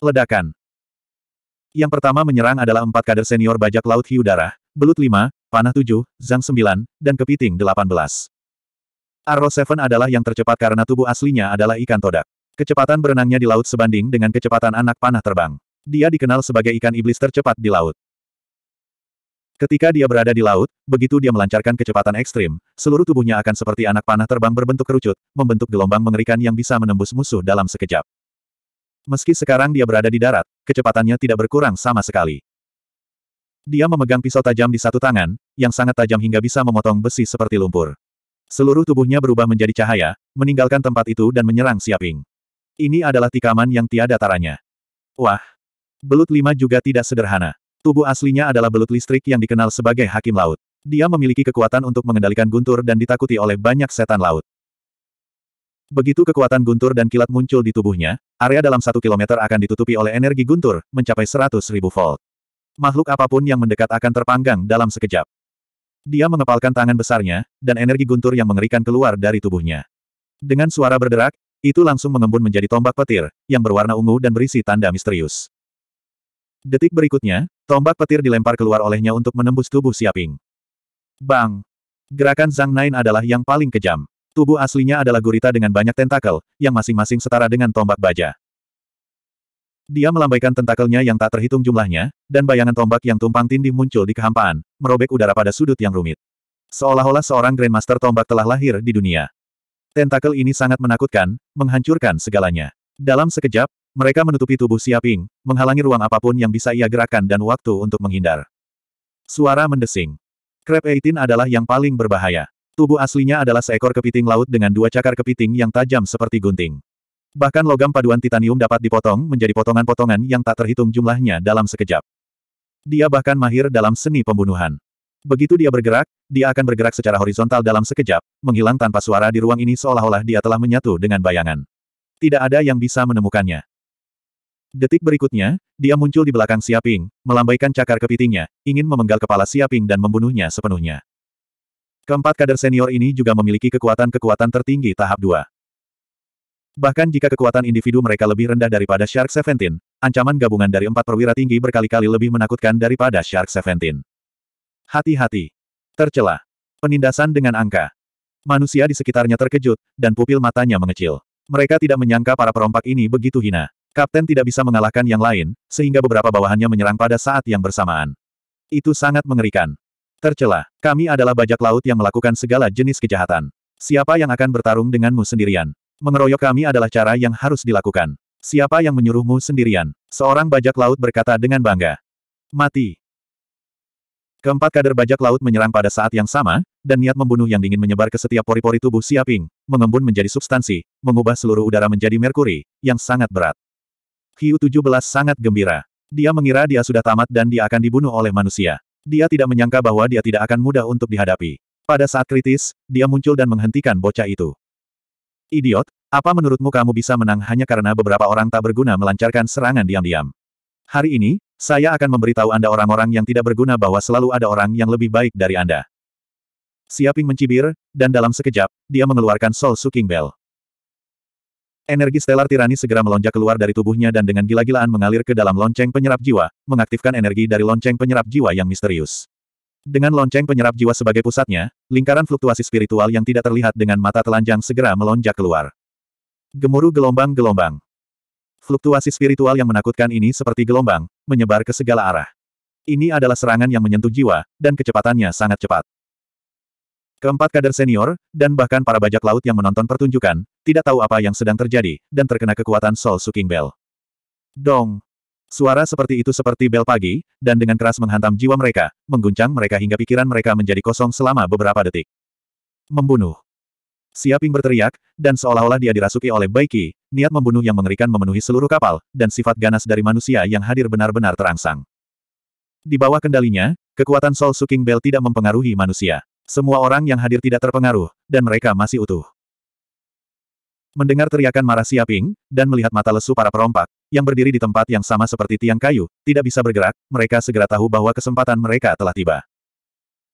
Ledakan. Yang pertama menyerang adalah empat kader senior bajak laut hiu darah, belut lima, panah tujuh, zang sembilan, dan kepiting delapan belas. Arrow Seven adalah yang tercepat karena tubuh aslinya adalah ikan todak. Kecepatan berenangnya di laut sebanding dengan kecepatan anak panah terbang. Dia dikenal sebagai ikan iblis tercepat di laut. Ketika dia berada di laut, begitu dia melancarkan kecepatan ekstrim, seluruh tubuhnya akan seperti anak panah terbang berbentuk kerucut, membentuk gelombang mengerikan yang bisa menembus musuh dalam sekejap. Meski sekarang dia berada di darat, kecepatannya tidak berkurang sama sekali. Dia memegang pisau tajam di satu tangan, yang sangat tajam hingga bisa memotong besi seperti lumpur. Seluruh tubuhnya berubah menjadi cahaya, meninggalkan tempat itu dan menyerang Siaping. Ini adalah tikaman yang tiada taranya. Wah! Belut lima juga tidak sederhana. Tubuh aslinya adalah belut listrik yang dikenal sebagai Hakim Laut. Dia memiliki kekuatan untuk mengendalikan guntur dan ditakuti oleh banyak setan laut. Begitu kekuatan guntur dan kilat muncul di tubuhnya, Area dalam satu kilometer akan ditutupi oleh energi guntur, mencapai seratus ribu volt. Makhluk apapun yang mendekat akan terpanggang dalam sekejap. Dia mengepalkan tangan besarnya, dan energi guntur yang mengerikan keluar dari tubuhnya. Dengan suara berderak, itu langsung mengembun menjadi tombak petir, yang berwarna ungu dan berisi tanda misterius. Detik berikutnya, tombak petir dilempar keluar olehnya untuk menembus tubuh Siaping. Bang! Gerakan Zhang Nain adalah yang paling kejam. Tubuh aslinya adalah gurita dengan banyak tentakel, yang masing-masing setara dengan tombak baja. Dia melambaikan tentakelnya yang tak terhitung jumlahnya, dan bayangan tombak yang tumpang tindih muncul di kehampaan, merobek udara pada sudut yang rumit. Seolah-olah seorang Grandmaster tombak telah lahir di dunia. Tentakel ini sangat menakutkan, menghancurkan segalanya. Dalam sekejap, mereka menutupi tubuh Siaping, menghalangi ruang apapun yang bisa ia gerakkan dan waktu untuk menghindar. Suara mendesing. Crab 18 adalah yang paling berbahaya. Tubuh aslinya adalah seekor kepiting laut dengan dua cakar kepiting yang tajam seperti gunting. Bahkan logam paduan titanium dapat dipotong menjadi potongan-potongan yang tak terhitung jumlahnya dalam sekejap. Dia bahkan mahir dalam seni pembunuhan. Begitu dia bergerak, dia akan bergerak secara horizontal dalam sekejap, menghilang tanpa suara di ruang ini seolah-olah dia telah menyatu dengan bayangan. Tidak ada yang bisa menemukannya. Detik berikutnya, dia muncul di belakang Siaping, melambaikan cakar kepitingnya, ingin memenggal kepala Siaping dan membunuhnya sepenuhnya. Keempat kader senior ini juga memiliki kekuatan-kekuatan tertinggi tahap 2. Bahkan jika kekuatan individu mereka lebih rendah daripada Shark Seventeen, ancaman gabungan dari empat perwira tinggi berkali-kali lebih menakutkan daripada Shark Seventeen. Hati-hati. Tercela. Penindasan dengan angka. Manusia di sekitarnya terkejut, dan pupil matanya mengecil. Mereka tidak menyangka para perompak ini begitu hina. Kapten tidak bisa mengalahkan yang lain, sehingga beberapa bawahannya menyerang pada saat yang bersamaan. Itu sangat mengerikan. Tercela. Kami adalah bajak laut yang melakukan segala jenis kejahatan. Siapa yang akan bertarung denganmu sendirian? Mengeroyok kami adalah cara yang harus dilakukan. Siapa yang menyuruhmu sendirian? Seorang bajak laut berkata dengan bangga. Mati. Keempat kader bajak laut menyerang pada saat yang sama, dan niat membunuh yang dingin menyebar ke setiap pori-pori tubuh Siaping, mengembun menjadi substansi, mengubah seluruh udara menjadi merkuri, yang sangat berat. Hiu 17 sangat gembira. Dia mengira dia sudah tamat dan dia akan dibunuh oleh manusia. Dia tidak menyangka bahwa dia tidak akan mudah untuk dihadapi. Pada saat kritis, dia muncul dan menghentikan bocah itu. Idiot, apa menurutmu kamu bisa menang hanya karena beberapa orang tak berguna melancarkan serangan diam-diam? Hari ini, saya akan memberitahu Anda orang-orang yang tidak berguna bahwa selalu ada orang yang lebih baik dari Anda. Siaping mencibir, dan dalam sekejap, dia mengeluarkan Soul Suking Bell. Energi stelar tirani segera melonjak keluar dari tubuhnya dan dengan gila-gilaan mengalir ke dalam lonceng penyerap jiwa, mengaktifkan energi dari lonceng penyerap jiwa yang misterius. Dengan lonceng penyerap jiwa sebagai pusatnya, lingkaran fluktuasi spiritual yang tidak terlihat dengan mata telanjang segera melonjak keluar. Gemuruh gelombang-gelombang. Fluktuasi spiritual yang menakutkan ini seperti gelombang, menyebar ke segala arah. Ini adalah serangan yang menyentuh jiwa, dan kecepatannya sangat cepat. Keempat kader senior, dan bahkan para bajak laut yang menonton pertunjukan, tidak tahu apa yang sedang terjadi, dan terkena kekuatan Sol Suking Bell. Dong! Suara seperti itu seperti bel pagi, dan dengan keras menghantam jiwa mereka, mengguncang mereka hingga pikiran mereka menjadi kosong selama beberapa detik. Membunuh. Siaping berteriak, dan seolah-olah dia dirasuki oleh Baiki, niat membunuh yang mengerikan memenuhi seluruh kapal, dan sifat ganas dari manusia yang hadir benar-benar terangsang. Di bawah kendalinya, kekuatan Sol Suking Bell tidak mempengaruhi manusia. Semua orang yang hadir tidak terpengaruh, dan mereka masih utuh. Mendengar teriakan marah Siaping, dan melihat mata lesu para perompak, yang berdiri di tempat yang sama seperti tiang kayu, tidak bisa bergerak, mereka segera tahu bahwa kesempatan mereka telah tiba.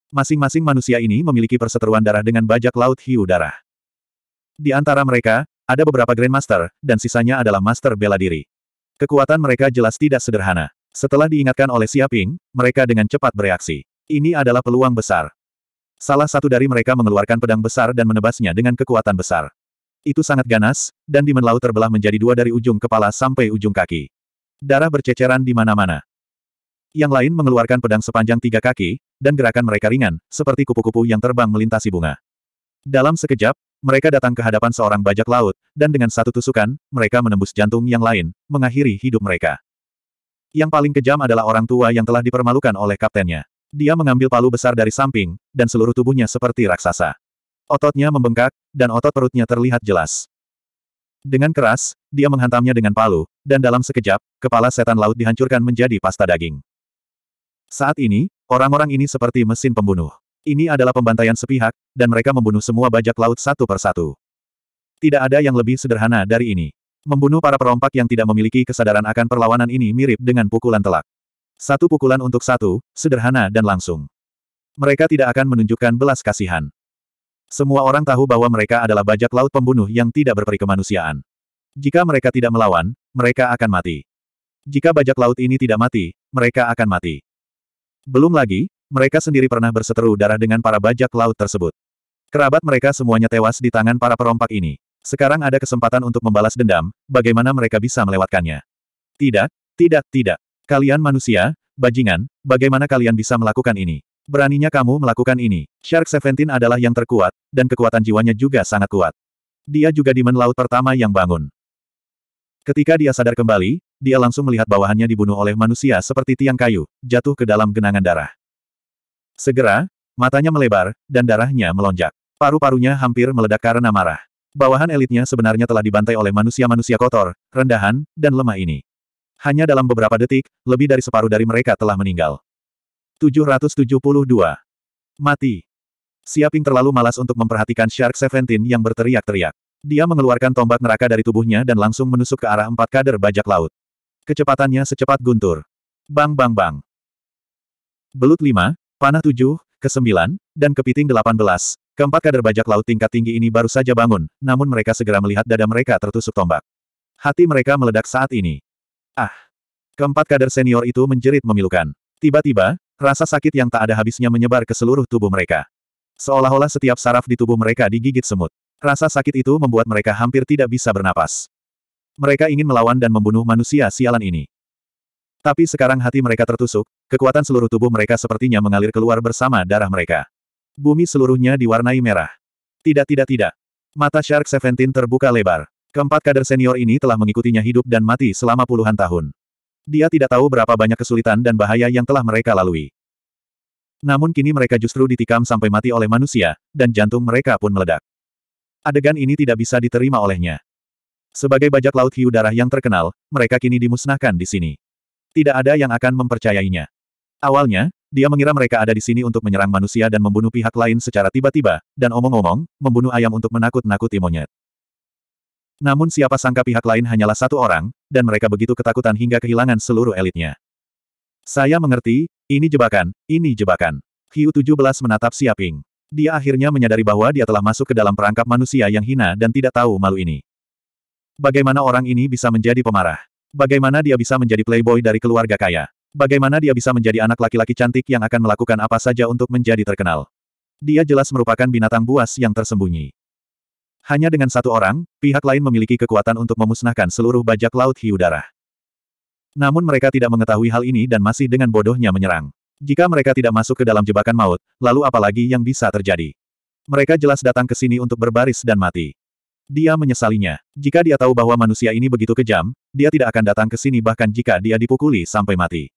Masing-masing manusia ini memiliki perseteruan darah dengan bajak laut hiu darah. Di antara mereka, ada beberapa Grandmaster, dan sisanya adalah Master bela diri. Kekuatan mereka jelas tidak sederhana. Setelah diingatkan oleh Siaping, mereka dengan cepat bereaksi. Ini adalah peluang besar. Salah satu dari mereka mengeluarkan pedang besar dan menebasnya dengan kekuatan besar. Itu sangat ganas, dan di menlau terbelah menjadi dua dari ujung kepala sampai ujung kaki. Darah berceceran di mana-mana. Yang lain mengeluarkan pedang sepanjang tiga kaki, dan gerakan mereka ringan, seperti kupu-kupu yang terbang melintasi bunga. Dalam sekejap, mereka datang ke hadapan seorang bajak laut, dan dengan satu tusukan, mereka menembus jantung yang lain, mengakhiri hidup mereka. Yang paling kejam adalah orang tua yang telah dipermalukan oleh kaptennya. Dia mengambil palu besar dari samping, dan seluruh tubuhnya seperti raksasa. Ototnya membengkak, dan otot perutnya terlihat jelas. Dengan keras, dia menghantamnya dengan palu, dan dalam sekejap, kepala setan laut dihancurkan menjadi pasta daging. Saat ini, orang-orang ini seperti mesin pembunuh. Ini adalah pembantaian sepihak, dan mereka membunuh semua bajak laut satu persatu. Tidak ada yang lebih sederhana dari ini. Membunuh para perompak yang tidak memiliki kesadaran akan perlawanan ini mirip dengan pukulan telak. Satu pukulan untuk satu, sederhana dan langsung. Mereka tidak akan menunjukkan belas kasihan. Semua orang tahu bahwa mereka adalah bajak laut pembunuh yang tidak berperikemanusiaan. Jika mereka tidak melawan, mereka akan mati. Jika bajak laut ini tidak mati, mereka akan mati. Belum lagi, mereka sendiri pernah berseteru darah dengan para bajak laut tersebut. Kerabat mereka semuanya tewas di tangan para perompak ini. Sekarang ada kesempatan untuk membalas dendam, bagaimana mereka bisa melewatkannya. Tidak, tidak, tidak. Kalian manusia, bajingan, bagaimana kalian bisa melakukan ini? Beraninya kamu melakukan ini. Shark Seventeen adalah yang terkuat, dan kekuatan jiwanya juga sangat kuat. Dia juga di laut pertama yang bangun. Ketika dia sadar kembali, dia langsung melihat bawahannya dibunuh oleh manusia seperti tiang kayu, jatuh ke dalam genangan darah. Segera, matanya melebar, dan darahnya melonjak. Paru-parunya hampir meledak karena marah. Bawahan elitnya sebenarnya telah dibantai oleh manusia-manusia kotor, rendahan, dan lemah ini. Hanya dalam beberapa detik, lebih dari separuh dari mereka telah meninggal. 772. Mati. Siaping terlalu malas untuk memperhatikan Shark Seventeen yang berteriak-teriak. Dia mengeluarkan tombak neraka dari tubuhnya dan langsung menusuk ke arah empat kader bajak laut. Kecepatannya secepat guntur. Bang bang bang. Belut 5, panah 7, ke-9, dan kepiting 18. Keempat kader bajak laut tingkat tinggi ini baru saja bangun, namun mereka segera melihat dada mereka tertusuk tombak. Hati mereka meledak saat ini. Ah! Keempat kader senior itu menjerit memilukan. Tiba-tiba, rasa sakit yang tak ada habisnya menyebar ke seluruh tubuh mereka. Seolah-olah setiap saraf di tubuh mereka digigit semut. Rasa sakit itu membuat mereka hampir tidak bisa bernapas. Mereka ingin melawan dan membunuh manusia sialan ini. Tapi sekarang hati mereka tertusuk, kekuatan seluruh tubuh mereka sepertinya mengalir keluar bersama darah mereka. Bumi seluruhnya diwarnai merah. Tidak tidak tidak. Mata Shark Seventeen terbuka lebar. Keempat kader senior ini telah mengikutinya hidup dan mati selama puluhan tahun. Dia tidak tahu berapa banyak kesulitan dan bahaya yang telah mereka lalui. Namun kini mereka justru ditikam sampai mati oleh manusia, dan jantung mereka pun meledak. Adegan ini tidak bisa diterima olehnya. Sebagai bajak laut hiu darah yang terkenal, mereka kini dimusnahkan di sini. Tidak ada yang akan mempercayainya. Awalnya, dia mengira mereka ada di sini untuk menyerang manusia dan membunuh pihak lain secara tiba-tiba, dan omong-omong, membunuh ayam untuk menakut-nakuti monyet. Namun siapa sangka pihak lain hanyalah satu orang, dan mereka begitu ketakutan hingga kehilangan seluruh elitnya. Saya mengerti, ini jebakan, ini jebakan. Hiu 17 menatap Siaping. Dia akhirnya menyadari bahwa dia telah masuk ke dalam perangkap manusia yang hina dan tidak tahu malu ini. Bagaimana orang ini bisa menjadi pemarah? Bagaimana dia bisa menjadi playboy dari keluarga kaya? Bagaimana dia bisa menjadi anak laki-laki cantik yang akan melakukan apa saja untuk menjadi terkenal? Dia jelas merupakan binatang buas yang tersembunyi. Hanya dengan satu orang, pihak lain memiliki kekuatan untuk memusnahkan seluruh bajak laut hiu darah. Namun mereka tidak mengetahui hal ini dan masih dengan bodohnya menyerang. Jika mereka tidak masuk ke dalam jebakan maut, lalu apalagi yang bisa terjadi? Mereka jelas datang ke sini untuk berbaris dan mati. Dia menyesalinya. Jika dia tahu bahwa manusia ini begitu kejam, dia tidak akan datang ke sini bahkan jika dia dipukuli sampai mati.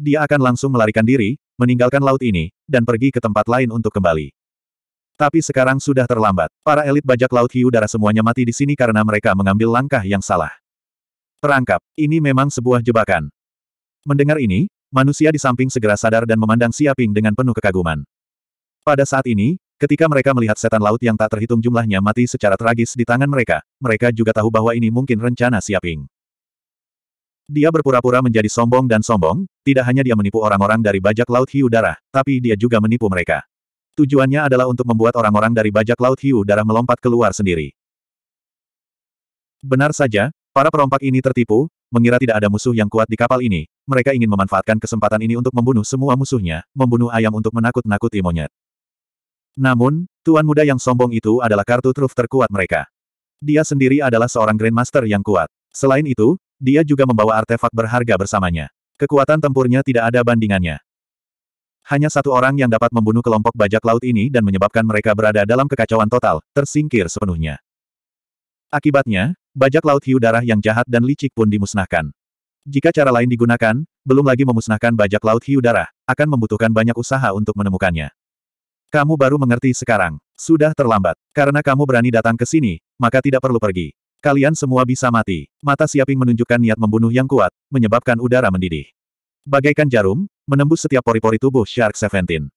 Dia akan langsung melarikan diri, meninggalkan laut ini, dan pergi ke tempat lain untuk kembali. Tapi sekarang sudah terlambat. Para elit bajak laut hiu darah semuanya mati di sini karena mereka mengambil langkah yang salah. Perangkap, ini memang sebuah jebakan. Mendengar ini, manusia di samping segera sadar dan memandang Siaping dengan penuh kekaguman. Pada saat ini, ketika mereka melihat setan laut yang tak terhitung jumlahnya mati secara tragis di tangan mereka, mereka juga tahu bahwa ini mungkin rencana Siaping. Dia berpura-pura menjadi sombong dan sombong, tidak hanya dia menipu orang-orang dari bajak laut hiu darah, tapi dia juga menipu mereka. Tujuannya adalah untuk membuat orang-orang dari bajak laut hiu darah melompat keluar sendiri. Benar saja, para perompak ini tertipu, mengira tidak ada musuh yang kuat di kapal ini, mereka ingin memanfaatkan kesempatan ini untuk membunuh semua musuhnya, membunuh ayam untuk menakut-nakuti monyet. Namun, Tuan Muda yang sombong itu adalah kartu truf terkuat mereka. Dia sendiri adalah seorang Grandmaster yang kuat. Selain itu, dia juga membawa artefak berharga bersamanya. Kekuatan tempurnya tidak ada bandingannya. Hanya satu orang yang dapat membunuh kelompok bajak laut ini dan menyebabkan mereka berada dalam kekacauan total, tersingkir sepenuhnya. Akibatnya, bajak laut hiu darah yang jahat dan licik pun dimusnahkan. Jika cara lain digunakan, belum lagi memusnahkan bajak laut hiu darah, akan membutuhkan banyak usaha untuk menemukannya. Kamu baru mengerti sekarang. Sudah terlambat. Karena kamu berani datang ke sini, maka tidak perlu pergi. Kalian semua bisa mati. Mata Siaping menunjukkan niat membunuh yang kuat, menyebabkan udara mendidih. Bagaikan jarum, menembus setiap pori-pori tubuh Shark Seventeen.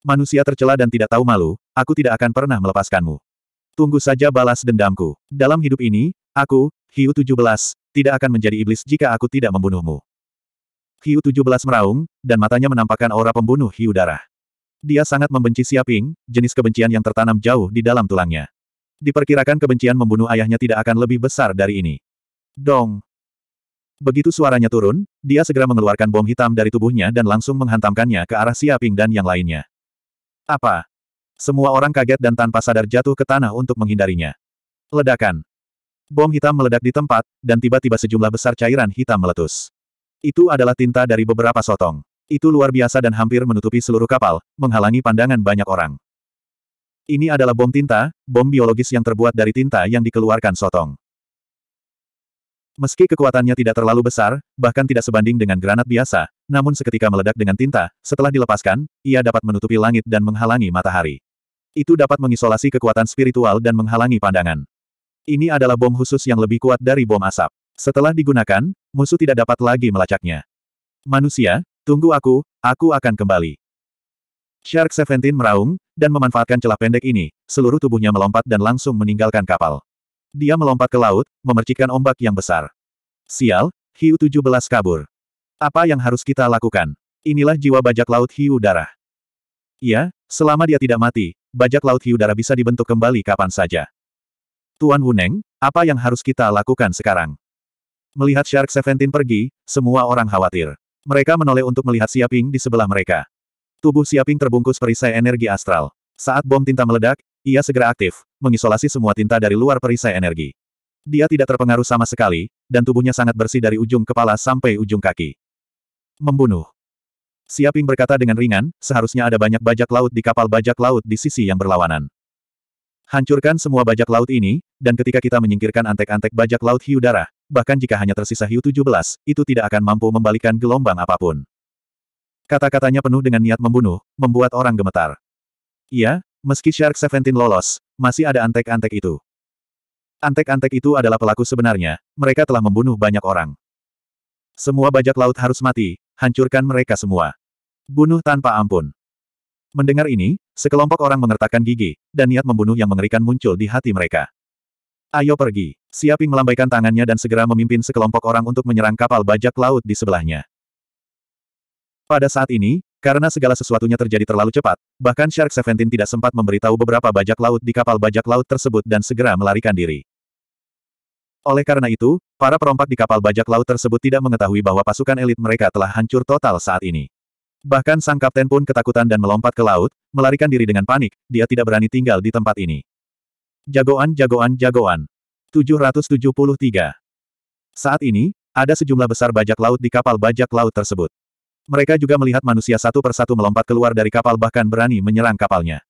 Manusia tercela dan tidak tahu malu, aku tidak akan pernah melepaskanmu. Tunggu saja balas dendamku. Dalam hidup ini, aku, Hiu 17, tidak akan menjadi iblis jika aku tidak membunuhmu. Hiu 17 meraung, dan matanya menampakkan aura pembunuh hiu darah. Dia sangat membenci Siaping, jenis kebencian yang tertanam jauh di dalam tulangnya. Diperkirakan kebencian membunuh ayahnya tidak akan lebih besar dari ini. Dong! Begitu suaranya turun, dia segera mengeluarkan bom hitam dari tubuhnya dan langsung menghantamkannya ke arah Siaping dan yang lainnya. Apa? Semua orang kaget dan tanpa sadar jatuh ke tanah untuk menghindarinya. Ledakan. Bom hitam meledak di tempat, dan tiba-tiba sejumlah besar cairan hitam meletus. Itu adalah tinta dari beberapa sotong. Itu luar biasa dan hampir menutupi seluruh kapal, menghalangi pandangan banyak orang. Ini adalah bom tinta, bom biologis yang terbuat dari tinta yang dikeluarkan sotong. Meski kekuatannya tidak terlalu besar, bahkan tidak sebanding dengan granat biasa, namun seketika meledak dengan tinta, setelah dilepaskan, ia dapat menutupi langit dan menghalangi matahari. Itu dapat mengisolasi kekuatan spiritual dan menghalangi pandangan. Ini adalah bom khusus yang lebih kuat dari bom asap. Setelah digunakan, musuh tidak dapat lagi melacaknya. Manusia, tunggu aku, aku akan kembali. Shark Seventeen meraung, dan memanfaatkan celah pendek ini, seluruh tubuhnya melompat dan langsung meninggalkan kapal. Dia melompat ke laut, memercikan ombak yang besar. Sial, Hiu 17 kabur. Apa yang harus kita lakukan? Inilah jiwa bajak laut hiu darah. Ya, selama dia tidak mati, bajak laut hiu darah bisa dibentuk kembali kapan saja. Tuan Wuneng, apa yang harus kita lakukan sekarang? Melihat Shark Seventeen pergi, semua orang khawatir. Mereka menoleh untuk melihat Siaping di sebelah mereka. Tubuh Siaping terbungkus perisai energi astral. Saat bom tinta meledak, ia segera aktif, mengisolasi semua tinta dari luar perisai energi. Dia tidak terpengaruh sama sekali, dan tubuhnya sangat bersih dari ujung kepala sampai ujung kaki. Membunuh. Siaping berkata dengan ringan, seharusnya ada banyak bajak laut di kapal bajak laut di sisi yang berlawanan. Hancurkan semua bajak laut ini, dan ketika kita menyingkirkan antek-antek bajak laut hiu darah, bahkan jika hanya tersisa hiu 17, itu tidak akan mampu membalikan gelombang apapun. Kata-katanya penuh dengan niat membunuh, membuat orang gemetar. Iya, Meski Shark Seventeen lolos, masih ada antek-antek itu. Antek-antek itu adalah pelaku sebenarnya, mereka telah membunuh banyak orang. Semua bajak laut harus mati, hancurkan mereka semua. Bunuh tanpa ampun. Mendengar ini, sekelompok orang mengertakkan gigi, dan niat membunuh yang mengerikan muncul di hati mereka. Ayo pergi. Siaping melambaikan tangannya dan segera memimpin sekelompok orang untuk menyerang kapal bajak laut di sebelahnya. Pada saat ini, karena segala sesuatunya terjadi terlalu cepat, bahkan Shark Seventeen tidak sempat memberitahu beberapa bajak laut di kapal bajak laut tersebut dan segera melarikan diri. Oleh karena itu, para perompak di kapal bajak laut tersebut tidak mengetahui bahwa pasukan elit mereka telah hancur total saat ini. Bahkan sang kapten pun ketakutan dan melompat ke laut, melarikan diri dengan panik, dia tidak berani tinggal di tempat ini. Jagoan, jagoan, jagoan. 773. Saat ini, ada sejumlah besar bajak laut di kapal bajak laut tersebut. Mereka juga melihat manusia satu persatu melompat keluar dari kapal bahkan berani menyerang kapalnya.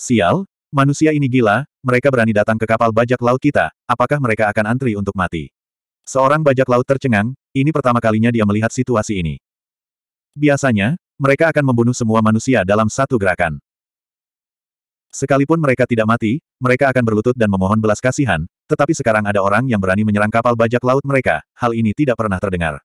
Sial, manusia ini gila, mereka berani datang ke kapal bajak laut kita, apakah mereka akan antri untuk mati? Seorang bajak laut tercengang, ini pertama kalinya dia melihat situasi ini. Biasanya, mereka akan membunuh semua manusia dalam satu gerakan. Sekalipun mereka tidak mati, mereka akan berlutut dan memohon belas kasihan, tetapi sekarang ada orang yang berani menyerang kapal bajak laut mereka, hal ini tidak pernah terdengar.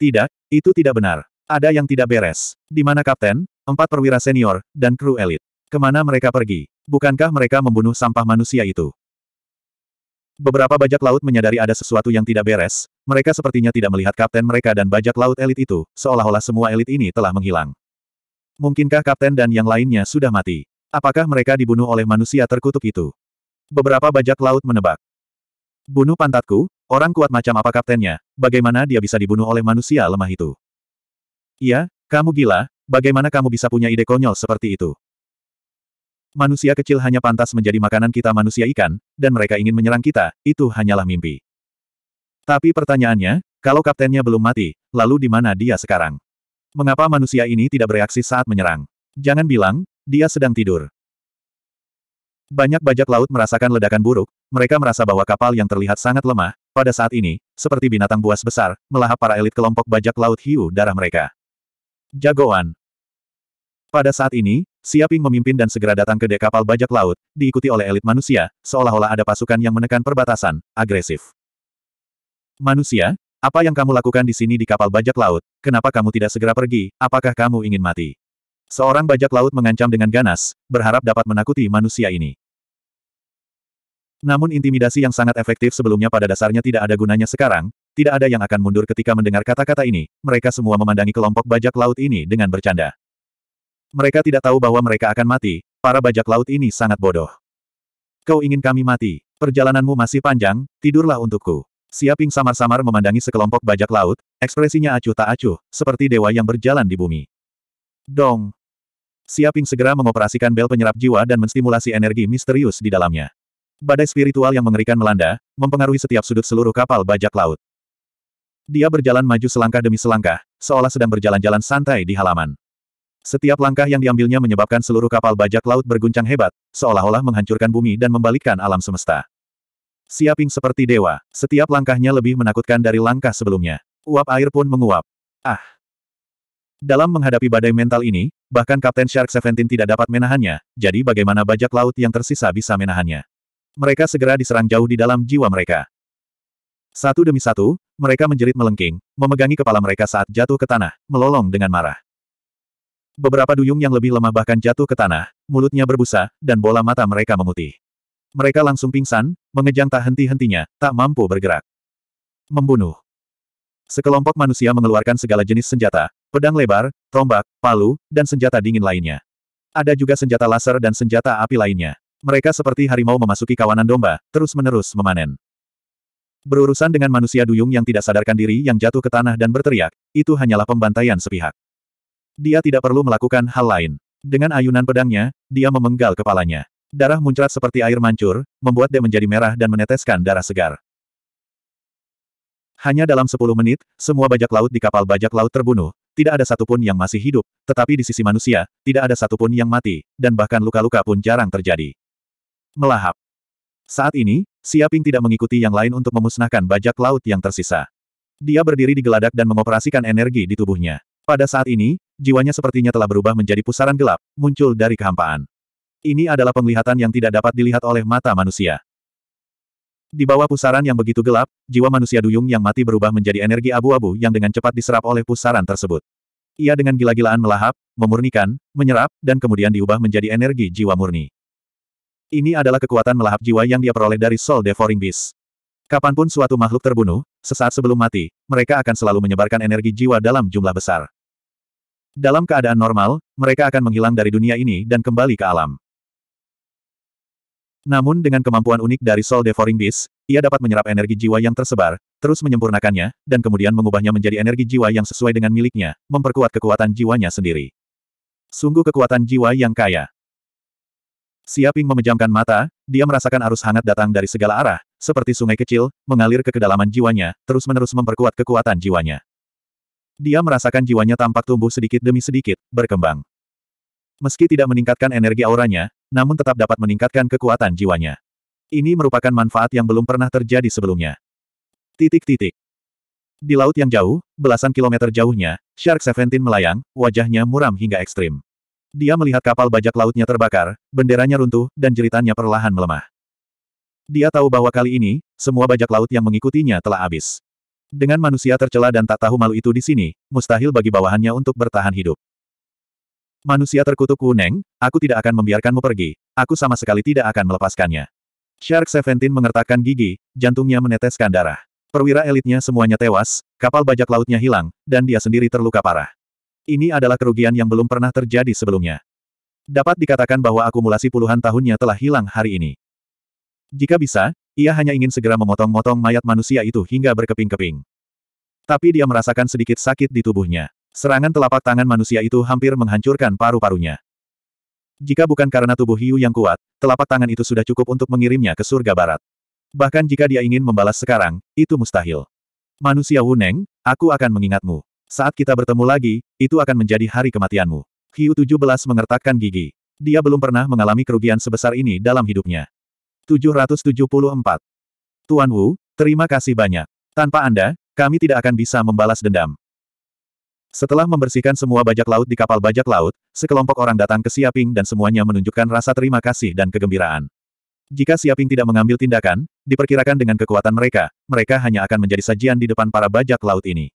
Tidak, itu tidak benar. Ada yang tidak beres. Di mana kapten, empat perwira senior, dan kru elit? Kemana mereka pergi? Bukankah mereka membunuh sampah manusia itu? Beberapa bajak laut menyadari ada sesuatu yang tidak beres, mereka sepertinya tidak melihat kapten mereka dan bajak laut elit itu, seolah-olah semua elit ini telah menghilang. Mungkinkah kapten dan yang lainnya sudah mati? Apakah mereka dibunuh oleh manusia terkutuk itu? Beberapa bajak laut menebak. Bunuh pantatku, Orang kuat macam apa kaptennya, bagaimana dia bisa dibunuh oleh manusia lemah itu? Iya, kamu gila, bagaimana kamu bisa punya ide konyol seperti itu? Manusia kecil hanya pantas menjadi makanan kita manusia ikan, dan mereka ingin menyerang kita, itu hanyalah mimpi. Tapi pertanyaannya, kalau kaptennya belum mati, lalu di mana dia sekarang? Mengapa manusia ini tidak bereaksi saat menyerang? Jangan bilang, dia sedang tidur. Banyak bajak laut merasakan ledakan buruk, mereka merasa bahwa kapal yang terlihat sangat lemah, pada saat ini, seperti binatang buas besar, melahap para elit kelompok bajak laut hiu darah mereka. Jagoan. Pada saat ini, Siaping memimpin dan segera datang ke dek kapal bajak laut, diikuti oleh elit manusia, seolah-olah ada pasukan yang menekan perbatasan, agresif. Manusia, apa yang kamu lakukan di sini di kapal bajak laut, kenapa kamu tidak segera pergi, apakah kamu ingin mati? Seorang bajak laut mengancam dengan ganas, berharap dapat menakuti manusia ini. Namun intimidasi yang sangat efektif sebelumnya pada dasarnya tidak ada gunanya sekarang, tidak ada yang akan mundur ketika mendengar kata-kata ini, mereka semua memandangi kelompok bajak laut ini dengan bercanda. Mereka tidak tahu bahwa mereka akan mati, para bajak laut ini sangat bodoh. Kau ingin kami mati, perjalananmu masih panjang, tidurlah untukku. Siaping samar-samar memandangi sekelompok bajak laut, ekspresinya acuh tak acuh, seperti dewa yang berjalan di bumi. Dong! Siaping segera mengoperasikan bel penyerap jiwa dan menstimulasi energi misterius di dalamnya. Badai spiritual yang mengerikan melanda, mempengaruhi setiap sudut seluruh kapal bajak laut. Dia berjalan maju selangkah demi selangkah, seolah sedang berjalan-jalan santai di halaman. Setiap langkah yang diambilnya menyebabkan seluruh kapal bajak laut berguncang hebat, seolah-olah menghancurkan bumi dan membalikkan alam semesta. Siaping seperti dewa, setiap langkahnya lebih menakutkan dari langkah sebelumnya. Uap air pun menguap. Ah! Dalam menghadapi badai mental ini, bahkan Kapten Shark Seventeen tidak dapat menahannya, jadi bagaimana bajak laut yang tersisa bisa menahannya? Mereka segera diserang jauh di dalam jiwa mereka. Satu demi satu, mereka menjerit melengking, memegangi kepala mereka saat jatuh ke tanah, melolong dengan marah. Beberapa duyung yang lebih lemah bahkan jatuh ke tanah, mulutnya berbusa, dan bola mata mereka memutih. Mereka langsung pingsan, mengejang tak henti-hentinya, tak mampu bergerak. Membunuh. Sekelompok manusia mengeluarkan segala jenis senjata, pedang lebar, tombak, palu, dan senjata dingin lainnya. Ada juga senjata laser dan senjata api lainnya. Mereka seperti harimau memasuki kawanan domba, terus-menerus memanen. Berurusan dengan manusia duyung yang tidak sadarkan diri yang jatuh ke tanah dan berteriak, itu hanyalah pembantaian sepihak. Dia tidak perlu melakukan hal lain. Dengan ayunan pedangnya, dia memenggal kepalanya. Darah muncrat seperti air mancur, membuat dia menjadi merah dan meneteskan darah segar. Hanya dalam 10 menit, semua bajak laut di kapal bajak laut terbunuh, tidak ada satupun yang masih hidup, tetapi di sisi manusia, tidak ada satupun yang mati, dan bahkan luka-luka pun jarang terjadi melahap. Saat ini, Siaping tidak mengikuti yang lain untuk memusnahkan bajak laut yang tersisa. Dia berdiri di geladak dan mengoperasikan energi di tubuhnya. Pada saat ini, jiwanya sepertinya telah berubah menjadi pusaran gelap, muncul dari kehampaan. Ini adalah penglihatan yang tidak dapat dilihat oleh mata manusia. Di bawah pusaran yang begitu gelap, jiwa manusia duyung yang mati berubah menjadi energi abu-abu yang dengan cepat diserap oleh pusaran tersebut. Ia dengan gila-gilaan melahap, memurnikan, menyerap, dan kemudian diubah menjadi energi jiwa murni. Ini adalah kekuatan melahap jiwa yang dia peroleh dari Soul Devouring Beast. Kapanpun suatu makhluk terbunuh, sesaat sebelum mati, mereka akan selalu menyebarkan energi jiwa dalam jumlah besar. Dalam keadaan normal, mereka akan menghilang dari dunia ini dan kembali ke alam. Namun dengan kemampuan unik dari Soul Devouring Beast, ia dapat menyerap energi jiwa yang tersebar, terus menyempurnakannya, dan kemudian mengubahnya menjadi energi jiwa yang sesuai dengan miliknya, memperkuat kekuatan jiwanya sendiri. Sungguh kekuatan jiwa yang kaya. Siaping memejamkan mata, dia merasakan arus hangat datang dari segala arah, seperti sungai kecil, mengalir ke kedalaman jiwanya, terus-menerus memperkuat kekuatan jiwanya. Dia merasakan jiwanya tampak tumbuh sedikit demi sedikit, berkembang. Meski tidak meningkatkan energi auranya, namun tetap dapat meningkatkan kekuatan jiwanya. Ini merupakan manfaat yang belum pernah terjadi sebelumnya. Titik-titik. Di laut yang jauh, belasan kilometer jauhnya, Shark Seventeen melayang, wajahnya muram hingga ekstrim. Dia melihat kapal bajak lautnya terbakar, benderanya runtuh, dan jeritannya perlahan melemah. Dia tahu bahwa kali ini, semua bajak laut yang mengikutinya telah habis. Dengan manusia tercela dan tak tahu malu itu di sini, mustahil bagi bawahannya untuk bertahan hidup. Manusia terkutuk Kuneng, aku tidak akan membiarkanmu pergi, aku sama sekali tidak akan melepaskannya. Shark Seventeen mengertakkan gigi, jantungnya meneteskan darah. Perwira elitnya semuanya tewas, kapal bajak lautnya hilang, dan dia sendiri terluka parah. Ini adalah kerugian yang belum pernah terjadi sebelumnya. Dapat dikatakan bahwa akumulasi puluhan tahunnya telah hilang hari ini. Jika bisa, ia hanya ingin segera memotong-motong mayat manusia itu hingga berkeping-keping. Tapi dia merasakan sedikit sakit di tubuhnya. Serangan telapak tangan manusia itu hampir menghancurkan paru-parunya. Jika bukan karena tubuh hiu yang kuat, telapak tangan itu sudah cukup untuk mengirimnya ke surga barat. Bahkan jika dia ingin membalas sekarang, itu mustahil. Manusia Wuneng, aku akan mengingatmu. Saat kita bertemu lagi, itu akan menjadi hari kematianmu. Hiu 17 mengertakkan gigi. Dia belum pernah mengalami kerugian sebesar ini dalam hidupnya. 774. Tuan Wu, terima kasih banyak. Tanpa Anda, kami tidak akan bisa membalas dendam. Setelah membersihkan semua bajak laut di kapal bajak laut, sekelompok orang datang ke Siaping dan semuanya menunjukkan rasa terima kasih dan kegembiraan. Jika Siaping tidak mengambil tindakan, diperkirakan dengan kekuatan mereka, mereka hanya akan menjadi sajian di depan para bajak laut ini.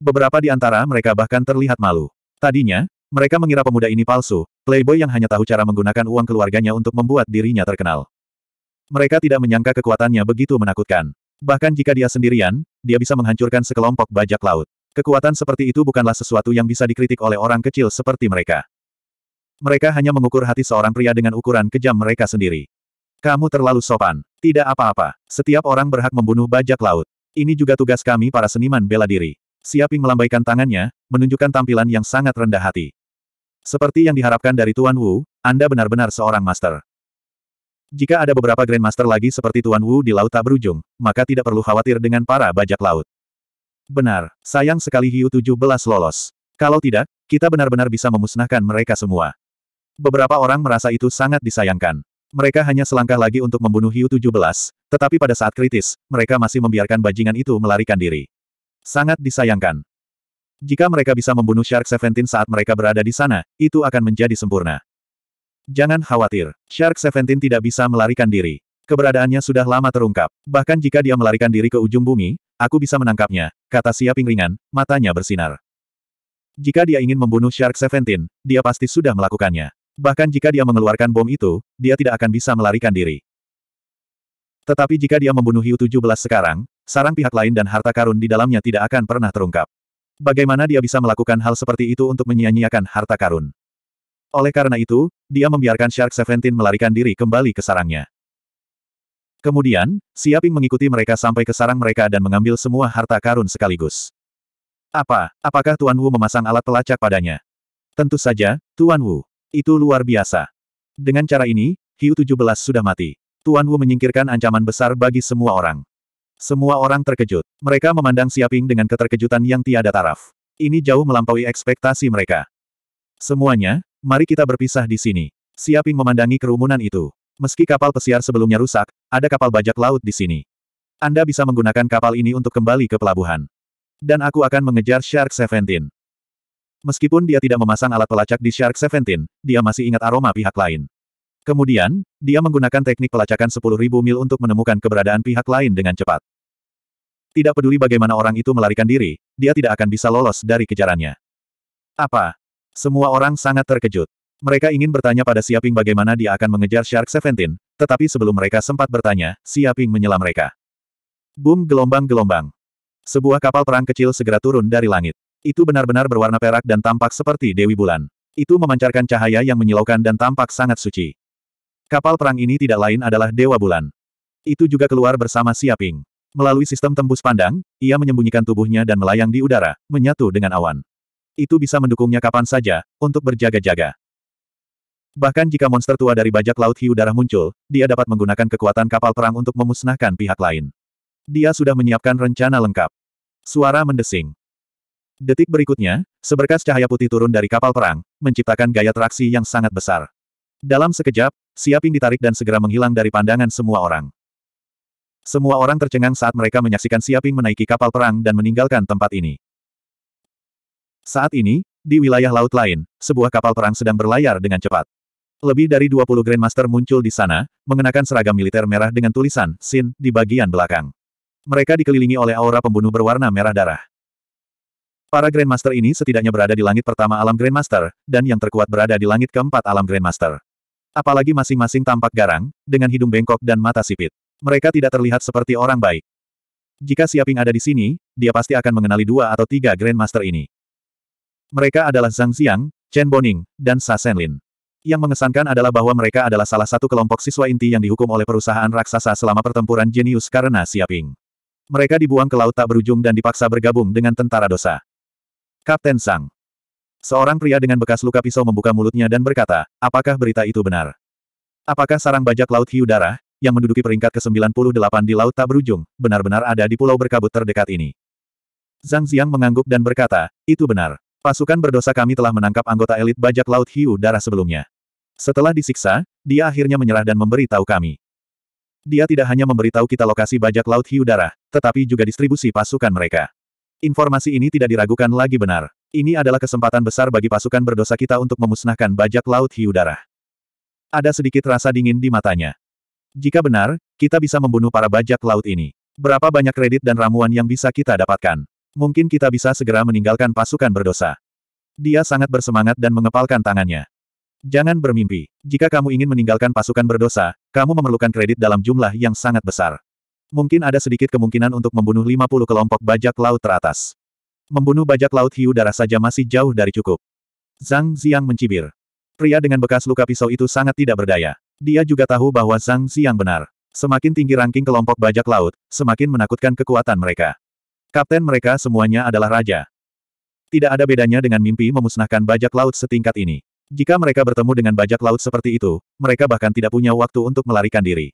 Beberapa di antara mereka bahkan terlihat malu. Tadinya, mereka mengira pemuda ini palsu, playboy yang hanya tahu cara menggunakan uang keluarganya untuk membuat dirinya terkenal. Mereka tidak menyangka kekuatannya begitu menakutkan. Bahkan jika dia sendirian, dia bisa menghancurkan sekelompok bajak laut. Kekuatan seperti itu bukanlah sesuatu yang bisa dikritik oleh orang kecil seperti mereka. Mereka hanya mengukur hati seorang pria dengan ukuran kejam mereka sendiri. Kamu terlalu sopan. Tidak apa-apa. Setiap orang berhak membunuh bajak laut. Ini juga tugas kami para seniman bela diri. Siaping melambaikan tangannya, menunjukkan tampilan yang sangat rendah hati. Seperti yang diharapkan dari Tuan Wu, Anda benar-benar seorang master. Jika ada beberapa Grandmaster lagi seperti Tuan Wu di Laut Tak Berujung, maka tidak perlu khawatir dengan para bajak laut. Benar, sayang sekali Hiu 17 lolos. Kalau tidak, kita benar-benar bisa memusnahkan mereka semua. Beberapa orang merasa itu sangat disayangkan. Mereka hanya selangkah lagi untuk membunuh Hiu 17, tetapi pada saat kritis, mereka masih membiarkan bajingan itu melarikan diri. Sangat disayangkan. Jika mereka bisa membunuh Shark Seventeen saat mereka berada di sana, itu akan menjadi sempurna. Jangan khawatir, Shark Seventeen tidak bisa melarikan diri. Keberadaannya sudah lama terungkap. Bahkan jika dia melarikan diri ke ujung bumi, aku bisa menangkapnya, kata Sia Ringan, matanya bersinar. Jika dia ingin membunuh Shark Seventeen, dia pasti sudah melakukannya. Bahkan jika dia mengeluarkan bom itu, dia tidak akan bisa melarikan diri. Tetapi jika dia membunuh Hiu 17 sekarang, sarang pihak lain dan harta karun di dalamnya tidak akan pernah terungkap. Bagaimana dia bisa melakukan hal seperti itu untuk menyia-nyiakan harta karun? Oleh karena itu, dia membiarkan Shark Seventeen melarikan diri kembali ke sarangnya. Kemudian, Siaping mengikuti mereka sampai ke sarang mereka dan mengambil semua harta karun sekaligus. Apa, apakah Tuan Wu memasang alat pelacak padanya? Tentu saja, Tuan Wu. Itu luar biasa. Dengan cara ini, Hiu 17 sudah mati. Tuan Wu menyingkirkan ancaman besar bagi semua orang. Semua orang terkejut. Mereka memandang Siaping dengan keterkejutan yang tiada taraf. Ini jauh melampaui ekspektasi mereka. Semuanya, mari kita berpisah di sini. Siaping memandangi kerumunan itu. Meski kapal pesiar sebelumnya rusak, ada kapal bajak laut di sini. Anda bisa menggunakan kapal ini untuk kembali ke pelabuhan. Dan aku akan mengejar Shark Seventeen. Meskipun dia tidak memasang alat pelacak di Shark Seventeen, dia masih ingat aroma pihak lain. Kemudian, dia menggunakan teknik pelacakan 10.000 mil untuk menemukan keberadaan pihak lain dengan cepat. Tidak peduli bagaimana orang itu melarikan diri, dia tidak akan bisa lolos dari kejarannya. Apa? Semua orang sangat terkejut. Mereka ingin bertanya pada Siaping bagaimana dia akan mengejar Shark Seventeen, tetapi sebelum mereka sempat bertanya, Siaping menyela mereka. Boom gelombang-gelombang. Sebuah kapal perang kecil segera turun dari langit. Itu benar-benar berwarna perak dan tampak seperti Dewi Bulan. Itu memancarkan cahaya yang menyilaukan dan tampak sangat suci. Kapal perang ini tidak lain adalah Dewa Bulan. Itu juga keluar bersama Siaping. Melalui sistem tembus pandang, ia menyembunyikan tubuhnya dan melayang di udara, menyatu dengan awan. Itu bisa mendukungnya kapan saja, untuk berjaga-jaga. Bahkan jika monster tua dari bajak laut hiu darah muncul, dia dapat menggunakan kekuatan kapal perang untuk memusnahkan pihak lain. Dia sudah menyiapkan rencana lengkap. Suara mendesing. Detik berikutnya, seberkas cahaya putih turun dari kapal perang, menciptakan gaya traksi yang sangat besar. Dalam sekejap, Siaping ditarik dan segera menghilang dari pandangan semua orang. Semua orang tercengang saat mereka menyaksikan Siaping menaiki kapal perang dan meninggalkan tempat ini. Saat ini, di wilayah laut lain, sebuah kapal perang sedang berlayar dengan cepat. Lebih dari 20 Grandmaster muncul di sana, mengenakan seragam militer merah dengan tulisan SIN di bagian belakang. Mereka dikelilingi oleh aura pembunuh berwarna merah darah. Para Grandmaster ini setidaknya berada di langit pertama alam Grandmaster, dan yang terkuat berada di langit keempat alam Grandmaster. Apalagi masing-masing tampak garang, dengan hidung bengkok dan mata sipit. Mereka tidak terlihat seperti orang baik. Jika Siaping ada di sini, dia pasti akan mengenali dua atau tiga Grandmaster ini. Mereka adalah Zhang Xiang, Chen Boning, dan Sa Senlin. Yang mengesankan adalah bahwa mereka adalah salah satu kelompok siswa inti yang dihukum oleh perusahaan raksasa selama pertempuran jenius karena Siaping. Mereka dibuang ke laut tak berujung dan dipaksa bergabung dengan tentara dosa. Kapten Sang. Seorang pria dengan bekas luka pisau membuka mulutnya dan berkata, apakah berita itu benar? Apakah sarang bajak laut hiu darah, yang menduduki peringkat ke-98 di Laut Tak Berujung, benar-benar ada di pulau berkabut terdekat ini? Zhang Ziang mengangguk dan berkata, itu benar. Pasukan berdosa kami telah menangkap anggota elit bajak laut hiu darah sebelumnya. Setelah disiksa, dia akhirnya menyerah dan memberitahu kami. Dia tidak hanya memberitahu kita lokasi bajak laut hiu darah, tetapi juga distribusi pasukan mereka. Informasi ini tidak diragukan lagi benar. Ini adalah kesempatan besar bagi pasukan berdosa kita untuk memusnahkan bajak laut hiu darah. Ada sedikit rasa dingin di matanya. Jika benar, kita bisa membunuh para bajak laut ini. Berapa banyak kredit dan ramuan yang bisa kita dapatkan? Mungkin kita bisa segera meninggalkan pasukan berdosa. Dia sangat bersemangat dan mengepalkan tangannya. Jangan bermimpi. Jika kamu ingin meninggalkan pasukan berdosa, kamu memerlukan kredit dalam jumlah yang sangat besar. Mungkin ada sedikit kemungkinan untuk membunuh 50 kelompok bajak laut teratas. Membunuh bajak laut hiu darah saja masih jauh dari cukup. Zhang Ziang mencibir. Pria dengan bekas luka pisau itu sangat tidak berdaya. Dia juga tahu bahwa Zhang Ziang benar. Semakin tinggi ranking kelompok bajak laut, semakin menakutkan kekuatan mereka. Kapten mereka semuanya adalah raja. Tidak ada bedanya dengan mimpi memusnahkan bajak laut setingkat ini. Jika mereka bertemu dengan bajak laut seperti itu, mereka bahkan tidak punya waktu untuk melarikan diri.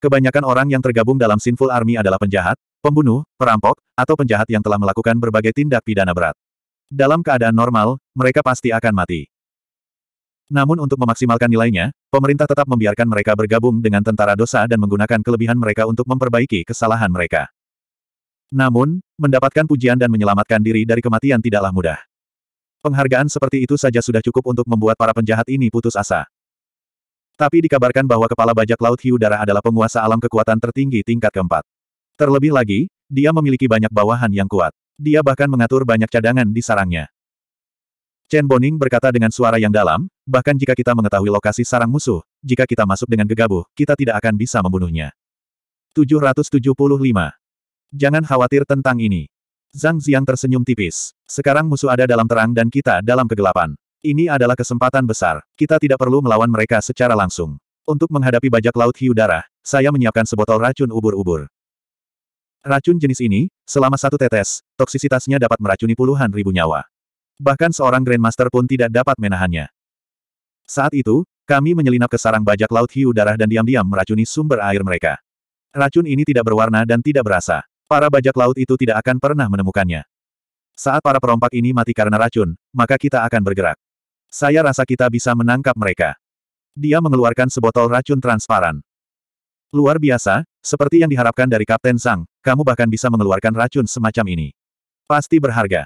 Kebanyakan orang yang tergabung dalam Sinful Army adalah penjahat, pembunuh, perampok, atau penjahat yang telah melakukan berbagai tindak pidana berat. Dalam keadaan normal, mereka pasti akan mati. Namun untuk memaksimalkan nilainya, pemerintah tetap membiarkan mereka bergabung dengan tentara dosa dan menggunakan kelebihan mereka untuk memperbaiki kesalahan mereka. Namun, mendapatkan pujian dan menyelamatkan diri dari kematian tidaklah mudah. Penghargaan seperti itu saja sudah cukup untuk membuat para penjahat ini putus asa. Tapi dikabarkan bahwa kepala bajak laut hiu darah adalah penguasa alam kekuatan tertinggi tingkat keempat. Terlebih lagi, dia memiliki banyak bawahan yang kuat. Dia bahkan mengatur banyak cadangan di sarangnya. Chen Boning berkata dengan suara yang dalam, bahkan jika kita mengetahui lokasi sarang musuh, jika kita masuk dengan gegabah, kita tidak akan bisa membunuhnya. 775. Jangan khawatir tentang ini. Zhang Ziang tersenyum tipis. Sekarang musuh ada dalam terang dan kita dalam kegelapan. Ini adalah kesempatan besar. Kita tidak perlu melawan mereka secara langsung. Untuk menghadapi bajak laut hiu darah, saya menyiapkan sebotol racun ubur-ubur. Racun jenis ini, selama satu tetes, toksisitasnya dapat meracuni puluhan ribu nyawa. Bahkan seorang Grandmaster pun tidak dapat menahannya. Saat itu, kami menyelinap ke sarang bajak laut hiu darah dan diam-diam meracuni sumber air mereka. Racun ini tidak berwarna dan tidak berasa. Para bajak laut itu tidak akan pernah menemukannya. Saat para perompak ini mati karena racun, maka kita akan bergerak. Saya rasa kita bisa menangkap mereka. Dia mengeluarkan sebotol racun transparan. Luar biasa, seperti yang diharapkan dari Kapten Zhang, kamu bahkan bisa mengeluarkan racun semacam ini. Pasti berharga.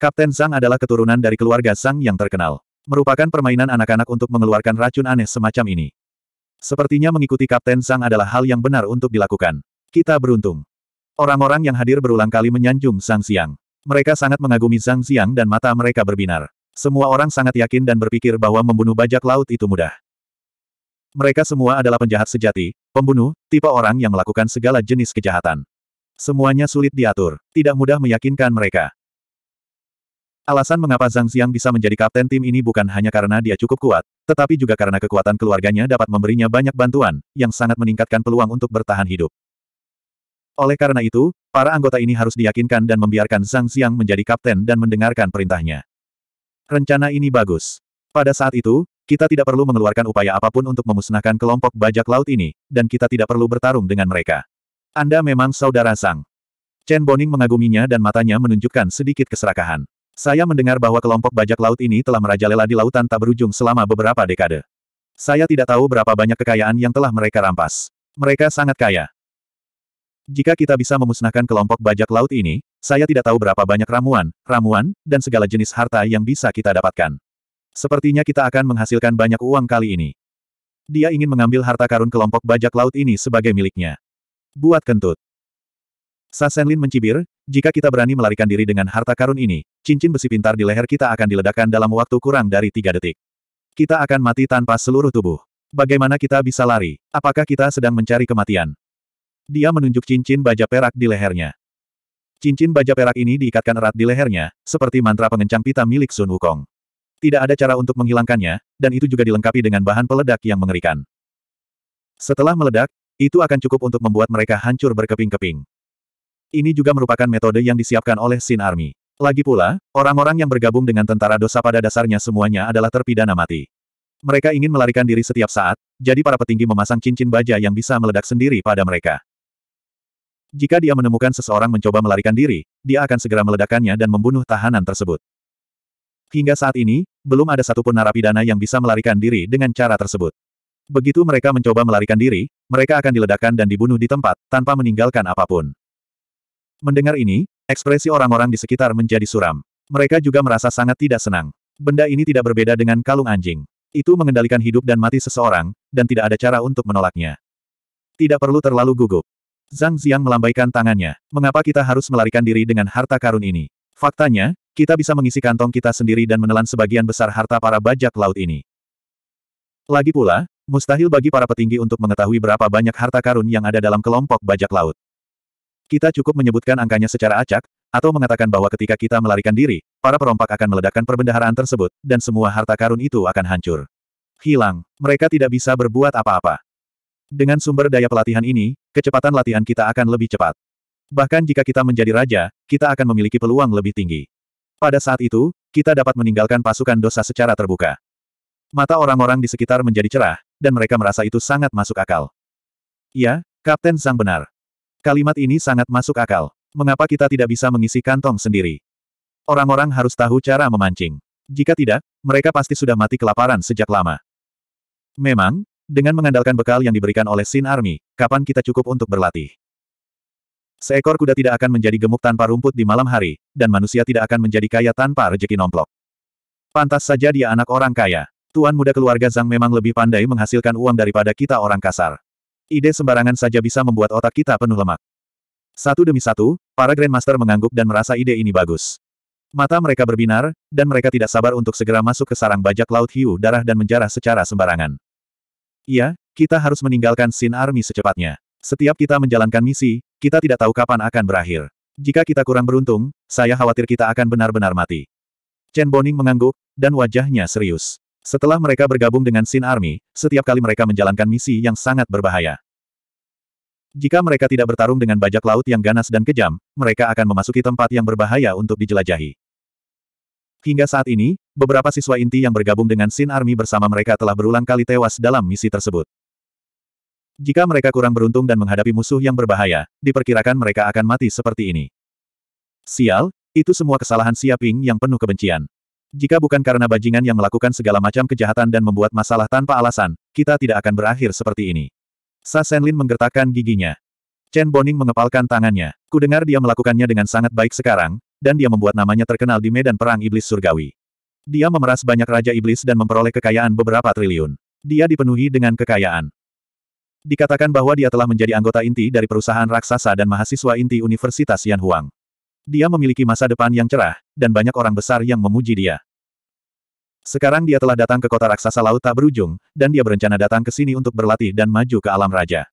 Kapten Zhang adalah keturunan dari keluarga Zhang yang terkenal. Merupakan permainan anak-anak untuk mengeluarkan racun aneh semacam ini. Sepertinya mengikuti Kapten Zhang adalah hal yang benar untuk dilakukan. Kita beruntung. Orang-orang yang hadir berulang kali menyanjung Zhang Xiang. Mereka sangat mengagumi Zhang Xiang dan mata mereka berbinar. Semua orang sangat yakin dan berpikir bahwa membunuh bajak laut itu mudah. Mereka semua adalah penjahat sejati, pembunuh, tipe orang yang melakukan segala jenis kejahatan. Semuanya sulit diatur, tidak mudah meyakinkan mereka. Alasan mengapa Zhang Xiang bisa menjadi kapten tim ini bukan hanya karena dia cukup kuat, tetapi juga karena kekuatan keluarganya dapat memberinya banyak bantuan, yang sangat meningkatkan peluang untuk bertahan hidup. Oleh karena itu, para anggota ini harus diyakinkan dan membiarkan Zhang Xiang menjadi kapten dan mendengarkan perintahnya. Rencana ini bagus. Pada saat itu, kita tidak perlu mengeluarkan upaya apapun untuk memusnahkan kelompok bajak laut ini, dan kita tidak perlu bertarung dengan mereka. Anda memang saudara Sang. Chen Boning mengaguminya dan matanya menunjukkan sedikit keserakahan. Saya mendengar bahwa kelompok bajak laut ini telah merajalela di lautan tak berujung selama beberapa dekade. Saya tidak tahu berapa banyak kekayaan yang telah mereka rampas. Mereka sangat kaya. Jika kita bisa memusnahkan kelompok bajak laut ini, saya tidak tahu berapa banyak ramuan, ramuan, dan segala jenis harta yang bisa kita dapatkan. Sepertinya kita akan menghasilkan banyak uang kali ini. Dia ingin mengambil harta karun kelompok bajak laut ini sebagai miliknya. Buat kentut. Sasenlin mencibir, jika kita berani melarikan diri dengan harta karun ini, cincin besi pintar di leher kita akan diledakkan dalam waktu kurang dari tiga detik. Kita akan mati tanpa seluruh tubuh. Bagaimana kita bisa lari? Apakah kita sedang mencari kematian? Dia menunjuk cincin baja perak di lehernya. Cincin baja perak ini diikatkan erat di lehernya, seperti mantra pengencang pita milik Sun Wukong. Tidak ada cara untuk menghilangkannya, dan itu juga dilengkapi dengan bahan peledak yang mengerikan. Setelah meledak, itu akan cukup untuk membuat mereka hancur berkeping-keping. Ini juga merupakan metode yang disiapkan oleh Sin Army. Lagi pula, orang-orang yang bergabung dengan tentara dosa pada dasarnya semuanya adalah terpidana mati. Mereka ingin melarikan diri setiap saat, jadi para petinggi memasang cincin baja yang bisa meledak sendiri pada mereka. Jika dia menemukan seseorang mencoba melarikan diri, dia akan segera meledakannya dan membunuh tahanan tersebut. Hingga saat ini, belum ada satupun narapidana yang bisa melarikan diri dengan cara tersebut. Begitu mereka mencoba melarikan diri, mereka akan diledakkan dan dibunuh di tempat, tanpa meninggalkan apapun. Mendengar ini, ekspresi orang-orang di sekitar menjadi suram. Mereka juga merasa sangat tidak senang. Benda ini tidak berbeda dengan kalung anjing. Itu mengendalikan hidup dan mati seseorang, dan tidak ada cara untuk menolaknya. Tidak perlu terlalu gugup. Zhang Ziang melambaikan tangannya. Mengapa kita harus melarikan diri dengan harta karun ini? Faktanya, kita bisa mengisi kantong kita sendiri dan menelan sebagian besar harta para bajak laut ini. Lagi pula, mustahil bagi para petinggi untuk mengetahui berapa banyak harta karun yang ada dalam kelompok bajak laut. Kita cukup menyebutkan angkanya secara acak, atau mengatakan bahwa ketika kita melarikan diri, para perompak akan meledakkan perbendaharaan tersebut, dan semua harta karun itu akan hancur. Hilang. Mereka tidak bisa berbuat apa-apa. Dengan sumber daya pelatihan ini, kecepatan latihan kita akan lebih cepat. Bahkan jika kita menjadi raja, kita akan memiliki peluang lebih tinggi. Pada saat itu, kita dapat meninggalkan pasukan dosa secara terbuka. Mata orang-orang di sekitar menjadi cerah, dan mereka merasa itu sangat masuk akal. Ya, Kapten Sang benar. Kalimat ini sangat masuk akal. Mengapa kita tidak bisa mengisi kantong sendiri? Orang-orang harus tahu cara memancing. Jika tidak, mereka pasti sudah mati kelaparan sejak lama. Memang, dengan mengandalkan bekal yang diberikan oleh Sin Army, kapan kita cukup untuk berlatih? Seekor kuda tidak akan menjadi gemuk tanpa rumput di malam hari, dan manusia tidak akan menjadi kaya tanpa rejeki nomplok. Pantas saja dia anak orang kaya. Tuan muda keluarga Zhang memang lebih pandai menghasilkan uang daripada kita orang kasar. Ide sembarangan saja bisa membuat otak kita penuh lemak. Satu demi satu, para Grandmaster mengangguk dan merasa ide ini bagus. Mata mereka berbinar, dan mereka tidak sabar untuk segera masuk ke sarang bajak laut hiu darah dan menjarah secara sembarangan. Iya, kita harus meninggalkan Sin Army secepatnya. Setiap kita menjalankan misi, kita tidak tahu kapan akan berakhir. Jika kita kurang beruntung, saya khawatir kita akan benar-benar mati. Chen Boning mengangguk, dan wajahnya serius. Setelah mereka bergabung dengan Sin Army, setiap kali mereka menjalankan misi yang sangat berbahaya. Jika mereka tidak bertarung dengan bajak laut yang ganas dan kejam, mereka akan memasuki tempat yang berbahaya untuk dijelajahi. Hingga saat ini, beberapa siswa inti yang bergabung dengan Sin Army bersama mereka telah berulang kali tewas dalam misi tersebut. Jika mereka kurang beruntung dan menghadapi musuh yang berbahaya, diperkirakan mereka akan mati seperti ini. Sial, itu semua kesalahan Siaping yang penuh kebencian. Jika bukan karena bajingan yang melakukan segala macam kejahatan dan membuat masalah tanpa alasan, kita tidak akan berakhir seperti ini. Sa Senlin menggertakkan giginya. Chen Boning mengepalkan tangannya. Kudengar dia melakukannya dengan sangat baik sekarang, dan dia membuat namanya terkenal di medan perang iblis surgawi. Dia memeras banyak raja iblis dan memperoleh kekayaan beberapa triliun. Dia dipenuhi dengan kekayaan. Dikatakan bahwa dia telah menjadi anggota inti dari perusahaan raksasa dan mahasiswa inti Universitas Yan Huang. Dia memiliki masa depan yang cerah, dan banyak orang besar yang memuji dia. Sekarang dia telah datang ke kota raksasa laut tak berujung, dan dia berencana datang ke sini untuk berlatih dan maju ke alam raja.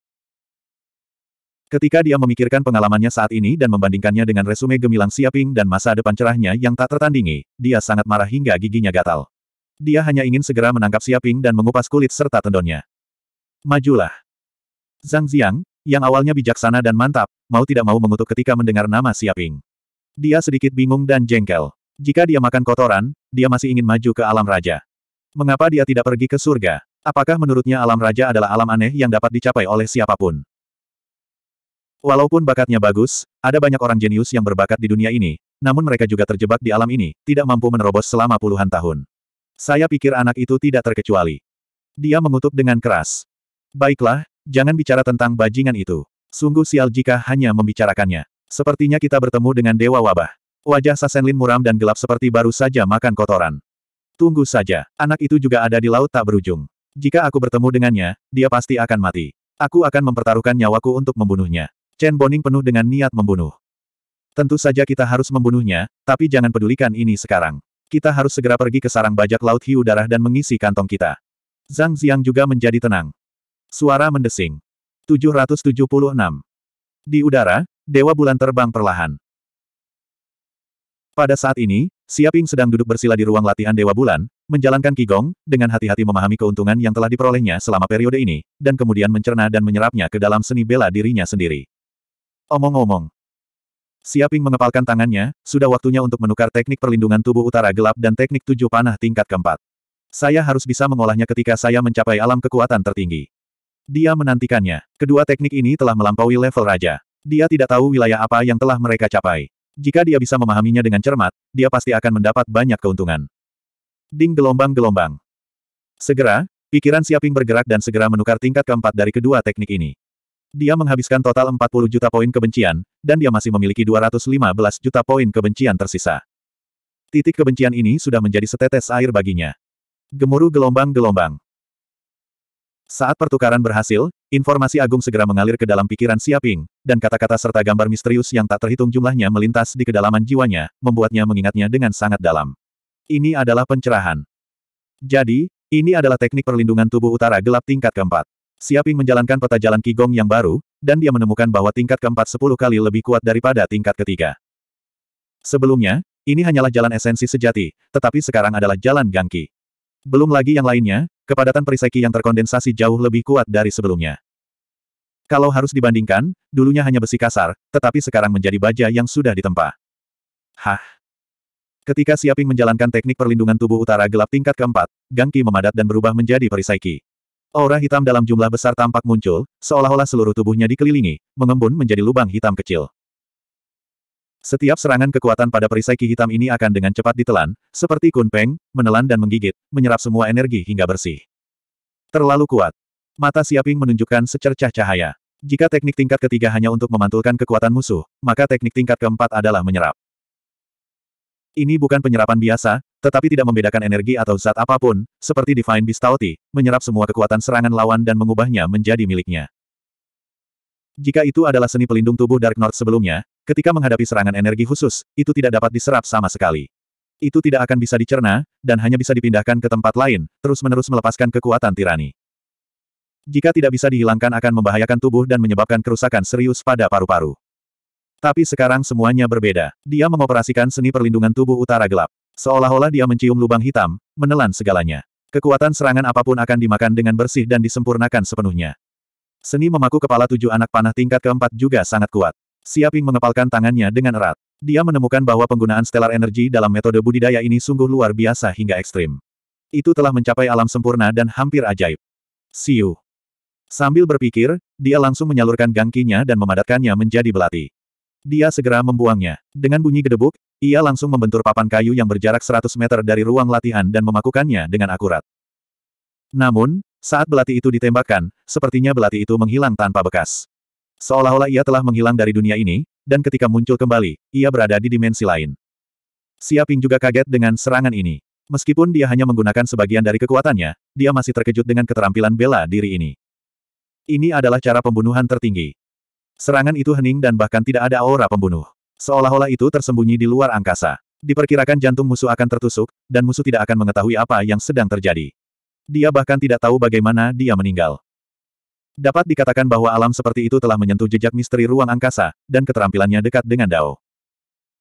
Ketika dia memikirkan pengalamannya saat ini dan membandingkannya dengan resume gemilang Siaping dan masa depan cerahnya yang tak tertandingi, dia sangat marah hingga giginya gatal. Dia hanya ingin segera menangkap Siaping dan mengupas kulit serta tendonnya. Majulah. Zhang Ziang, yang awalnya bijaksana dan mantap, mau tidak mau mengutuk ketika mendengar nama Siaping. Dia sedikit bingung dan jengkel. Jika dia makan kotoran, dia masih ingin maju ke alam raja. Mengapa dia tidak pergi ke surga? Apakah menurutnya alam raja adalah alam aneh yang dapat dicapai oleh siapapun? Walaupun bakatnya bagus, ada banyak orang jenius yang berbakat di dunia ini, namun mereka juga terjebak di alam ini, tidak mampu menerobos selama puluhan tahun. Saya pikir anak itu tidak terkecuali. Dia mengutuk dengan keras. Baiklah, jangan bicara tentang bajingan itu. Sungguh sial jika hanya membicarakannya. Sepertinya kita bertemu dengan Dewa Wabah. Wajah Sasenlin muram dan gelap seperti baru saja makan kotoran. Tunggu saja, anak itu juga ada di laut tak berujung. Jika aku bertemu dengannya, dia pasti akan mati. Aku akan mempertaruhkan nyawaku untuk membunuhnya. Chen Boning penuh dengan niat membunuh. Tentu saja kita harus membunuhnya, tapi jangan pedulikan ini sekarang. Kita harus segera pergi ke sarang bajak laut hiu darah dan mengisi kantong kita. Zhang Ziang juga menjadi tenang. Suara mendesing. 776. Di udara, Dewa Bulan terbang perlahan. Pada saat ini, Siaping sedang duduk bersila di ruang latihan Dewa Bulan, menjalankan Qigong, dengan hati-hati memahami keuntungan yang telah diperolehnya selama periode ini, dan kemudian mencerna dan menyerapnya ke dalam seni bela dirinya sendiri. Omong-omong. Siaping mengepalkan tangannya, sudah waktunya untuk menukar teknik perlindungan tubuh utara gelap dan teknik tujuh panah tingkat keempat. Saya harus bisa mengolahnya ketika saya mencapai alam kekuatan tertinggi. Dia menantikannya. Kedua teknik ini telah melampaui level raja. Dia tidak tahu wilayah apa yang telah mereka capai. Jika dia bisa memahaminya dengan cermat, dia pasti akan mendapat banyak keuntungan. Ding gelombang-gelombang. Segera, pikiran Siaping bergerak dan segera menukar tingkat keempat dari kedua teknik ini. Dia menghabiskan total 40 juta poin kebencian, dan dia masih memiliki 215 juta poin kebencian tersisa. Titik kebencian ini sudah menjadi setetes air baginya. Gemuruh gelombang-gelombang. Saat pertukaran berhasil, informasi agung segera mengalir ke dalam pikiran Siaping, dan kata-kata serta gambar misterius yang tak terhitung jumlahnya melintas di kedalaman jiwanya, membuatnya mengingatnya dengan sangat dalam. Ini adalah pencerahan. Jadi, ini adalah teknik perlindungan tubuh utara gelap tingkat keempat. Siaping menjalankan peta jalan Qigong yang baru, dan dia menemukan bahwa tingkat keempat sepuluh kali lebih kuat daripada tingkat ketiga. Sebelumnya, ini hanyalah jalan esensi sejati, tetapi sekarang adalah jalan gangki. Belum lagi yang lainnya, kepadatan ki yang terkondensasi jauh lebih kuat dari sebelumnya. Kalau harus dibandingkan, dulunya hanya besi kasar, tetapi sekarang menjadi baja yang sudah ditempa. Hah? Ketika Siaping menjalankan teknik perlindungan tubuh utara gelap tingkat keempat, Gangki memadat dan berubah menjadi perisai ki. Aura hitam dalam jumlah besar tampak muncul, seolah-olah seluruh tubuhnya dikelilingi, mengembun menjadi lubang hitam kecil. Setiap serangan kekuatan pada perisai ki hitam ini akan dengan cepat ditelan, seperti kunpeng, menelan dan menggigit, menyerap semua energi hingga bersih. Terlalu kuat. Mata Siaping menunjukkan secercah cahaya. Jika teknik tingkat ketiga hanya untuk memantulkan kekuatan musuh, maka teknik tingkat keempat adalah menyerap. Ini bukan penyerapan biasa, tetapi tidak membedakan energi atau zat apapun, seperti Divine Bistauti, menyerap semua kekuatan serangan lawan dan mengubahnya menjadi miliknya. Jika itu adalah seni pelindung tubuh Dark North sebelumnya, ketika menghadapi serangan energi khusus, itu tidak dapat diserap sama sekali. Itu tidak akan bisa dicerna, dan hanya bisa dipindahkan ke tempat lain, terus-menerus melepaskan kekuatan tirani. Jika tidak bisa dihilangkan akan membahayakan tubuh dan menyebabkan kerusakan serius pada paru-paru. Tapi sekarang semuanya berbeda. Dia mengoperasikan seni perlindungan tubuh utara gelap. Seolah-olah dia mencium lubang hitam, menelan segalanya. Kekuatan serangan apapun akan dimakan dengan bersih dan disempurnakan sepenuhnya. Seni memaku kepala tujuh anak panah tingkat keempat juga sangat kuat. Siaping mengepalkan tangannya dengan erat. Dia menemukan bahwa penggunaan stellar energi dalam metode budidaya ini sungguh luar biasa hingga ekstrim. Itu telah mencapai alam sempurna dan hampir ajaib. Siu. Sambil berpikir, dia langsung menyalurkan gangkinya dan memadatkannya menjadi belati. Dia segera membuangnya. Dengan bunyi gedebuk, ia langsung membentur papan kayu yang berjarak 100 meter dari ruang latihan dan memakukannya dengan akurat. Namun, saat belati itu ditembakkan, sepertinya belati itu menghilang tanpa bekas. Seolah-olah ia telah menghilang dari dunia ini, dan ketika muncul kembali, ia berada di dimensi lain. Siaping juga kaget dengan serangan ini. Meskipun dia hanya menggunakan sebagian dari kekuatannya, dia masih terkejut dengan keterampilan bela diri ini. Ini adalah cara pembunuhan tertinggi. Serangan itu hening dan bahkan tidak ada aura pembunuh. Seolah-olah itu tersembunyi di luar angkasa. Diperkirakan jantung musuh akan tertusuk, dan musuh tidak akan mengetahui apa yang sedang terjadi. Dia bahkan tidak tahu bagaimana dia meninggal. Dapat dikatakan bahwa alam seperti itu telah menyentuh jejak misteri ruang angkasa, dan keterampilannya dekat dengan Dao.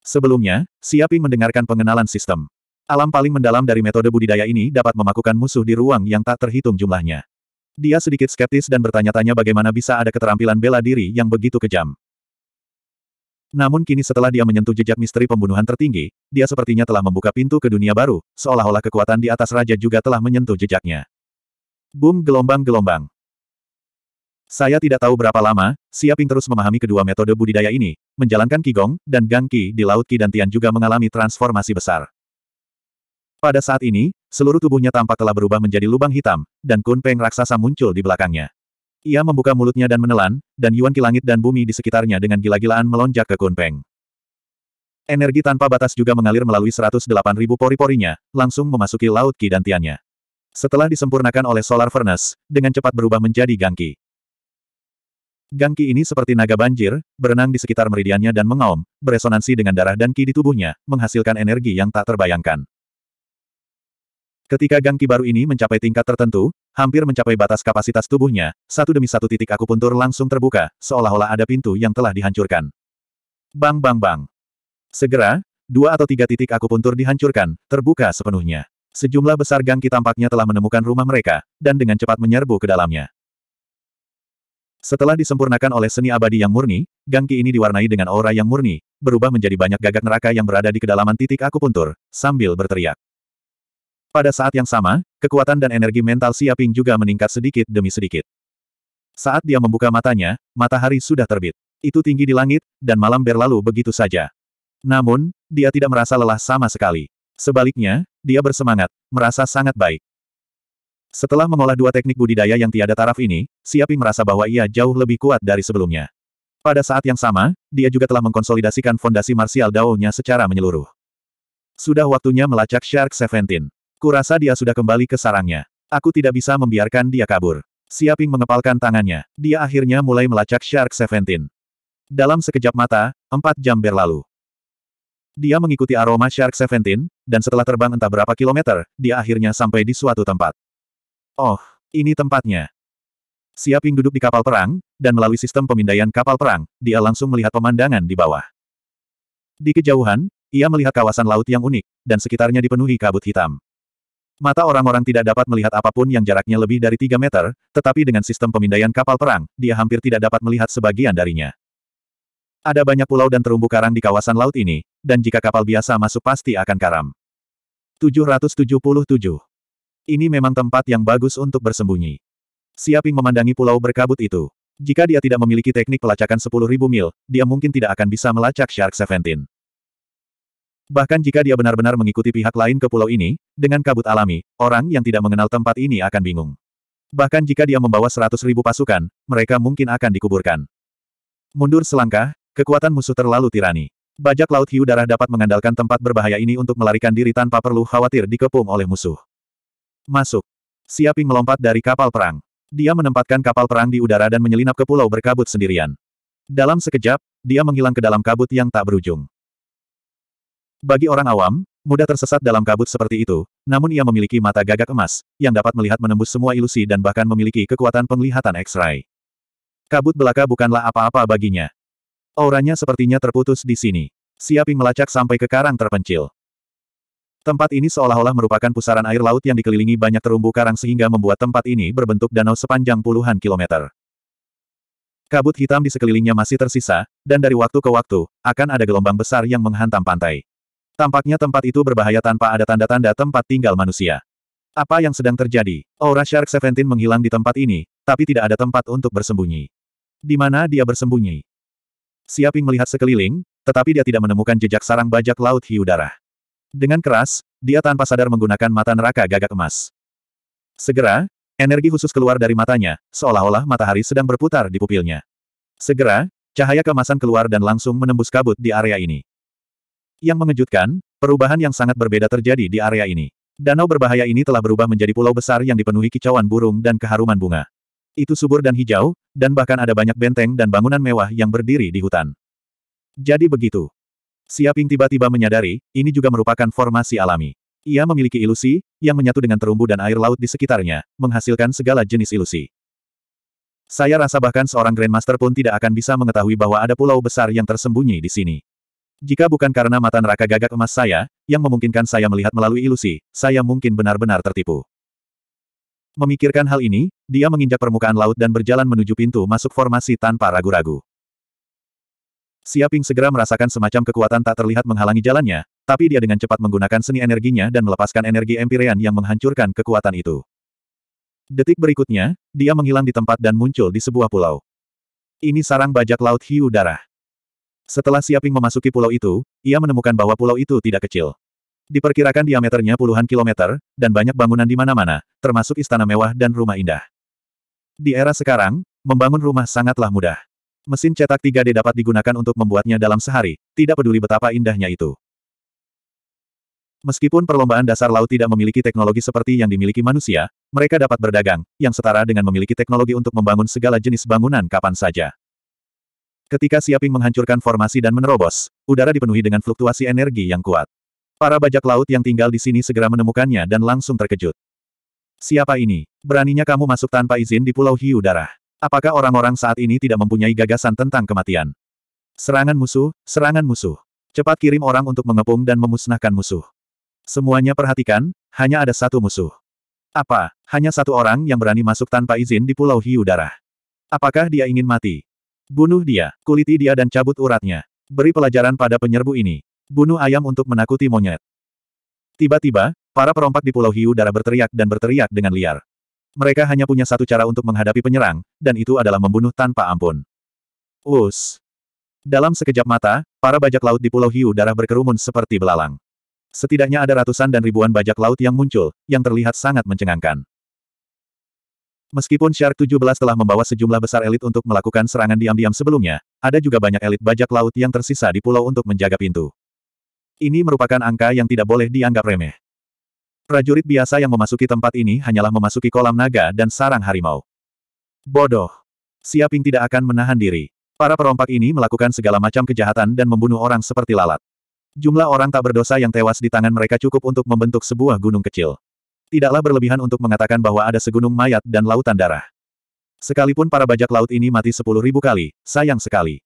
Sebelumnya, Siaping mendengarkan pengenalan sistem. Alam paling mendalam dari metode budidaya ini dapat memakukan musuh di ruang yang tak terhitung jumlahnya. Dia sedikit skeptis dan bertanya-tanya bagaimana bisa ada keterampilan bela diri yang begitu kejam. Namun kini setelah dia menyentuh jejak misteri pembunuhan tertinggi, dia sepertinya telah membuka pintu ke dunia baru, seolah-olah kekuatan di atas raja juga telah menyentuh jejaknya. Boom gelombang-gelombang. Saya tidak tahu berapa lama, Siaping terus memahami kedua metode budidaya ini, menjalankan Qigong, dan Gang Qi di Laut Qi dan Tian juga mengalami transformasi besar. Pada saat ini, seluruh tubuhnya tampak telah berubah menjadi lubang hitam, dan Kun Peng raksasa muncul di belakangnya. Ia membuka mulutnya dan menelan, dan Yuan Ki langit dan bumi di sekitarnya dengan gila-gilaan melonjak ke Kunpeng. Energi tanpa batas juga mengalir melalui ribu pori-porinya, langsung memasuki laut Ki dan Tiannya. Setelah disempurnakan oleh Solar Furnace, dengan cepat berubah menjadi Gangki. Gangki ini seperti naga banjir, berenang di sekitar meridiannya dan mengaum, beresonansi dengan darah dan ki di tubuhnya, menghasilkan energi yang tak terbayangkan. Ketika Gangki baru ini mencapai tingkat tertentu, hampir mencapai batas kapasitas tubuhnya, satu demi satu titik akupuntur langsung terbuka, seolah-olah ada pintu yang telah dihancurkan. Bang bang bang. Segera, dua atau tiga titik akupuntur dihancurkan, terbuka sepenuhnya. Sejumlah besar gangki tampaknya telah menemukan rumah mereka, dan dengan cepat menyerbu ke dalamnya. Setelah disempurnakan oleh seni abadi yang murni, gangki ini diwarnai dengan aura yang murni, berubah menjadi banyak gagak neraka yang berada di kedalaman titik akupuntur, sambil berteriak. Pada saat yang sama, kekuatan dan energi mental Siaping juga meningkat sedikit demi sedikit. Saat dia membuka matanya, matahari sudah terbit. Itu tinggi di langit, dan malam berlalu begitu saja. Namun, dia tidak merasa lelah sama sekali. Sebaliknya, dia bersemangat, merasa sangat baik. Setelah mengolah dua teknik budidaya yang tiada taraf ini, Siaping merasa bahwa ia jauh lebih kuat dari sebelumnya. Pada saat yang sama, dia juga telah mengkonsolidasikan fondasi martial dao secara menyeluruh. Sudah waktunya melacak Shark Seventeen. Kurasa dia sudah kembali ke sarangnya. Aku tidak bisa membiarkan dia kabur. Siaping mengepalkan tangannya. Dia akhirnya mulai melacak Shark Seventeen. Dalam sekejap mata, empat jam berlalu. Dia mengikuti aroma Shark Seventeen, dan setelah terbang entah berapa kilometer, dia akhirnya sampai di suatu tempat. Oh, ini tempatnya. Siaping duduk di kapal perang, dan melalui sistem pemindaian kapal perang, dia langsung melihat pemandangan di bawah. Di kejauhan, ia melihat kawasan laut yang unik, dan sekitarnya dipenuhi kabut hitam. Mata orang-orang tidak dapat melihat apapun yang jaraknya lebih dari 3 meter, tetapi dengan sistem pemindaian kapal perang, dia hampir tidak dapat melihat sebagian darinya. Ada banyak pulau dan terumbu karang di kawasan laut ini, dan jika kapal biasa masuk pasti akan karam. 777. Ini memang tempat yang bagus untuk bersembunyi. Siaping memandangi pulau berkabut itu. Jika dia tidak memiliki teknik pelacakan 10.000 mil, dia mungkin tidak akan bisa melacak Shark Seventeen. Bahkan jika dia benar-benar mengikuti pihak lain ke pulau ini, dengan kabut alami, orang yang tidak mengenal tempat ini akan bingung. Bahkan jika dia membawa seratus ribu pasukan, mereka mungkin akan dikuburkan. Mundur selangkah, kekuatan musuh terlalu tirani. Bajak Laut Hiu Darah dapat mengandalkan tempat berbahaya ini untuk melarikan diri tanpa perlu khawatir dikepung oleh musuh. Masuk. Siaping melompat dari kapal perang. Dia menempatkan kapal perang di udara dan menyelinap ke pulau berkabut sendirian. Dalam sekejap, dia menghilang ke dalam kabut yang tak berujung. Bagi orang awam, mudah tersesat dalam kabut seperti itu, namun ia memiliki mata gagak emas, yang dapat melihat menembus semua ilusi dan bahkan memiliki kekuatan penglihatan X-ray. Kabut belaka bukanlah apa-apa baginya. Auranya sepertinya terputus di sini. Siaping melacak sampai ke karang terpencil. Tempat ini seolah-olah merupakan pusaran air laut yang dikelilingi banyak terumbu karang sehingga membuat tempat ini berbentuk danau sepanjang puluhan kilometer. Kabut hitam di sekelilingnya masih tersisa, dan dari waktu ke waktu, akan ada gelombang besar yang menghantam pantai. Tampaknya tempat itu berbahaya tanpa ada tanda-tanda tempat tinggal manusia. Apa yang sedang terjadi? Aura Shark Seventeen menghilang di tempat ini, tapi tidak ada tempat untuk bersembunyi. Di mana dia bersembunyi? Siaping melihat sekeliling, tetapi dia tidak menemukan jejak sarang bajak laut hiu darah. Dengan keras, dia tanpa sadar menggunakan mata neraka gagak emas. Segera, energi khusus keluar dari matanya, seolah-olah matahari sedang berputar di pupilnya. Segera, cahaya kemasan keluar dan langsung menembus kabut di area ini. Yang mengejutkan, perubahan yang sangat berbeda terjadi di area ini. Danau berbahaya ini telah berubah menjadi pulau besar yang dipenuhi kicauan burung dan keharuman bunga. Itu subur dan hijau, dan bahkan ada banyak benteng dan bangunan mewah yang berdiri di hutan. Jadi begitu. Siaping tiba-tiba menyadari, ini juga merupakan formasi alami. Ia memiliki ilusi, yang menyatu dengan terumbu dan air laut di sekitarnya, menghasilkan segala jenis ilusi. Saya rasa bahkan seorang Grandmaster pun tidak akan bisa mengetahui bahwa ada pulau besar yang tersembunyi di sini. Jika bukan karena mata neraka gagak emas saya, yang memungkinkan saya melihat melalui ilusi, saya mungkin benar-benar tertipu. Memikirkan hal ini, dia menginjak permukaan laut dan berjalan menuju pintu masuk formasi tanpa ragu-ragu. Siaping segera merasakan semacam kekuatan tak terlihat menghalangi jalannya, tapi dia dengan cepat menggunakan seni energinya dan melepaskan energi empirian yang menghancurkan kekuatan itu. Detik berikutnya, dia menghilang di tempat dan muncul di sebuah pulau. Ini sarang bajak laut hiu darah. Setelah Siaping memasuki pulau itu, ia menemukan bahwa pulau itu tidak kecil. Diperkirakan diameternya puluhan kilometer, dan banyak bangunan di mana-mana, termasuk istana mewah dan rumah indah. Di era sekarang, membangun rumah sangatlah mudah. Mesin cetak 3D dapat digunakan untuk membuatnya dalam sehari, tidak peduli betapa indahnya itu. Meskipun perlombaan dasar laut tidak memiliki teknologi seperti yang dimiliki manusia, mereka dapat berdagang, yang setara dengan memiliki teknologi untuk membangun segala jenis bangunan kapan saja. Ketika Siaping menghancurkan formasi dan menerobos, udara dipenuhi dengan fluktuasi energi yang kuat. Para bajak laut yang tinggal di sini segera menemukannya dan langsung terkejut. Siapa ini? Beraninya kamu masuk tanpa izin di Pulau Hiu Darah. Apakah orang-orang saat ini tidak mempunyai gagasan tentang kematian? Serangan musuh, serangan musuh. Cepat kirim orang untuk mengepung dan memusnahkan musuh. Semuanya perhatikan, hanya ada satu musuh. Apa? Hanya satu orang yang berani masuk tanpa izin di Pulau Hiu Darah. Apakah dia ingin mati? Bunuh dia, kuliti dia dan cabut uratnya. Beri pelajaran pada penyerbu ini. Bunuh ayam untuk menakuti monyet. Tiba-tiba, para perompak di Pulau Hiu darah berteriak dan berteriak dengan liar. Mereka hanya punya satu cara untuk menghadapi penyerang, dan itu adalah membunuh tanpa ampun. Us. Dalam sekejap mata, para bajak laut di Pulau Hiu Darah berkerumun seperti belalang. Setidaknya ada ratusan dan ribuan bajak laut yang muncul, yang terlihat sangat mencengangkan. Meskipun Shark 17 telah membawa sejumlah besar elit untuk melakukan serangan diam-diam sebelumnya, ada juga banyak elit bajak laut yang tersisa di pulau untuk menjaga pintu. Ini merupakan angka yang tidak boleh dianggap remeh. Prajurit biasa yang memasuki tempat ini hanyalah memasuki kolam naga dan sarang harimau. Bodoh. Siaping tidak akan menahan diri. Para perompak ini melakukan segala macam kejahatan dan membunuh orang seperti lalat. Jumlah orang tak berdosa yang tewas di tangan mereka cukup untuk membentuk sebuah gunung kecil. Tidaklah berlebihan untuk mengatakan bahwa ada segunung mayat dan lautan darah. Sekalipun para bajak laut ini mati sepuluh ribu kali, sayang sekali.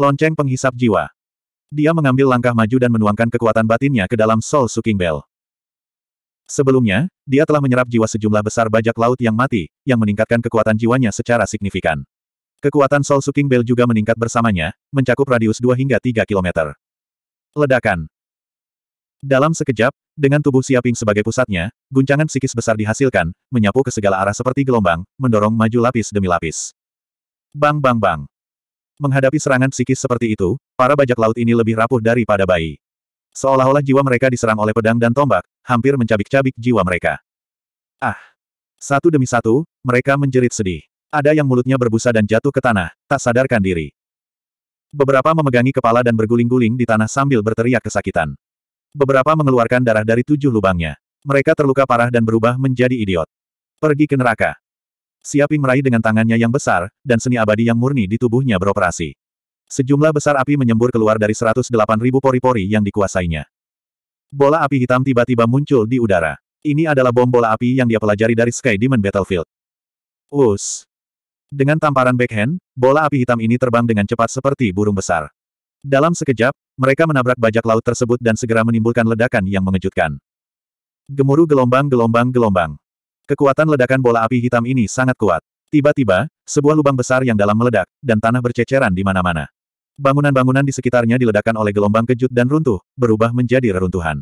Lonceng penghisap jiwa. Dia mengambil langkah maju dan menuangkan kekuatan batinnya ke dalam Soul Suking Bell. Sebelumnya, dia telah menyerap jiwa sejumlah besar bajak laut yang mati, yang meningkatkan kekuatan jiwanya secara signifikan. Kekuatan Soul Suking Bell juga meningkat bersamanya, mencakup radius 2 hingga 3 km. Ledakan. Dalam sekejap, dengan tubuh Siaping sebagai pusatnya, guncangan psikis besar dihasilkan, menyapu ke segala arah seperti gelombang, mendorong maju lapis demi lapis. Bang bang bang. Menghadapi serangan psikis seperti itu, para bajak laut ini lebih rapuh daripada bayi. Seolah-olah jiwa mereka diserang oleh pedang dan tombak, hampir mencabik-cabik jiwa mereka. Ah! Satu demi satu, mereka menjerit sedih. Ada yang mulutnya berbusa dan jatuh ke tanah, tak sadarkan diri. Beberapa memegangi kepala dan berguling-guling di tanah sambil berteriak kesakitan. Beberapa mengeluarkan darah dari tujuh lubangnya. Mereka terluka parah dan berubah menjadi idiot. Pergi ke neraka. Siapi meraih dengan tangannya yang besar, dan seni abadi yang murni di tubuhnya beroperasi. Sejumlah besar api menyembur keluar dari 108.000 pori-pori yang dikuasainya. Bola api hitam tiba-tiba muncul di udara. Ini adalah bom bola api yang dia pelajari dari Sky Demon Battlefield. Us. Dengan tamparan backhand, bola api hitam ini terbang dengan cepat seperti burung besar. Dalam sekejap, mereka menabrak bajak laut tersebut dan segera menimbulkan ledakan yang mengejutkan. Gemuruh gelombang-gelombang-gelombang. Kekuatan ledakan bola api hitam ini sangat kuat. Tiba-tiba, sebuah lubang besar yang dalam meledak, dan tanah berceceran di mana-mana. Bangunan-bangunan di sekitarnya diledakkan oleh gelombang kejut dan runtuh, berubah menjadi reruntuhan.